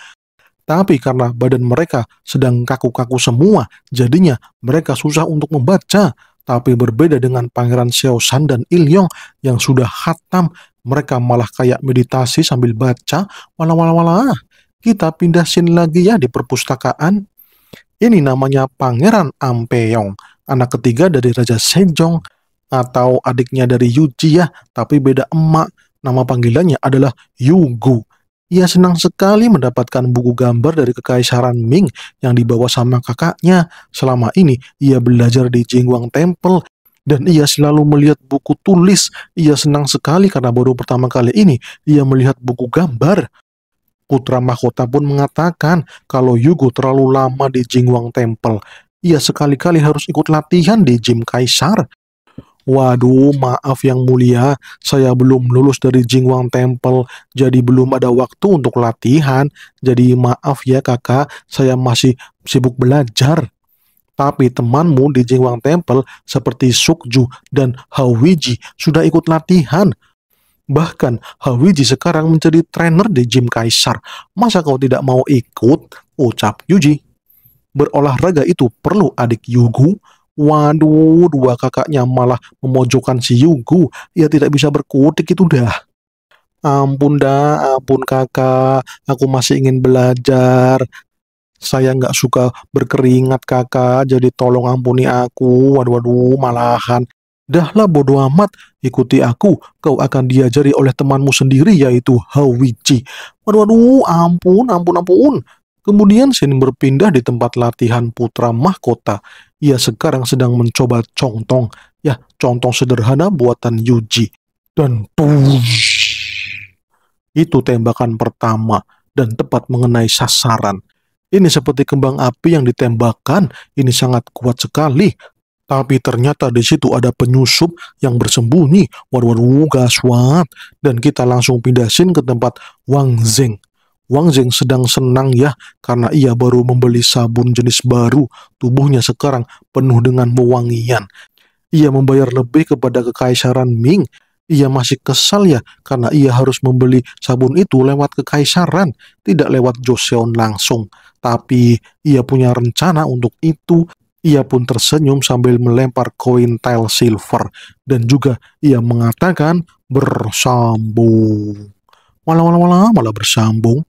Tapi karena badan mereka sedang kaku-kaku semua, jadinya mereka susah untuk membaca. Tapi berbeda dengan Pangeran Xiao Shan dan Il Yong yang sudah hatam, mereka malah kayak meditasi sambil baca, Walau-walau. walah. Kita pindah sini lagi ya di perpustakaan. Ini namanya Pangeran Ampeyong, anak ketiga dari Raja Sejong atau adiknya dari Yuji ya, tapi beda emak. Nama panggilannya adalah Yugu. Ia senang sekali mendapatkan buku gambar dari Kekaisaran Ming yang dibawa sama kakaknya. Selama ini, ia belajar di Jingguang Temple dan ia selalu melihat buku tulis. Ia senang sekali karena baru pertama kali ini ia melihat buku gambar. Putra Mahkota pun mengatakan kalau Yugo terlalu lama di Jingwang Temple. Ia sekali-kali harus ikut latihan di Jim Kaisar. Waduh, maaf yang mulia, saya belum lulus dari Jingwang Temple, jadi belum ada waktu untuk latihan. Jadi maaf ya kakak, saya masih sibuk belajar. Tapi temanmu di Jingwang Temple seperti Sukju dan Hawiji sudah ikut latihan. Bahkan Hawiji sekarang menjadi trainer di gym Kaisar. Masa kau tidak mau ikut? Ucap Yuji. Berolahraga itu perlu adik Yugu. Waduh, dua kakaknya malah memojokkan si Yugu. Ia tidak bisa berkutik itu dah. Ampun dah, ampun kakak, aku masih ingin belajar. Saya nggak suka berkeringat kakak, jadi tolong ampuni aku. Waduh, waduh, malahan Dahlah bodoh amat, ikuti aku, kau akan diajari oleh temanmu sendiri yaitu Hawichi. Waduh, waduh, ampun, ampun, ampun. Kemudian Shin berpindah di tempat latihan putra mahkota. Ia sekarang sedang mencoba contong, ya contong sederhana buatan Yuji. Dan push. itu tembakan pertama dan tepat mengenai sasaran. Ini seperti kembang api yang ditembakkan, ini sangat kuat sekali, tapi ternyata di situ ada penyusup yang bersembunyi. War-warga gaswat. Dan kita langsung pindah pindahin ke tempat Wang Zeng. Wang Zeng sedang senang ya, karena ia baru membeli sabun jenis baru. Tubuhnya sekarang penuh dengan mewangian. Ia membayar lebih kepada kekaisaran Ming. Ia masih kesal ya, karena ia harus membeli sabun itu lewat kekaisaran, tidak lewat Joseon langsung. Tapi ia punya rencana untuk itu ia pun tersenyum sambil melempar koin tile silver dan juga ia mengatakan bersambung. Walau walau malah malah bersambung.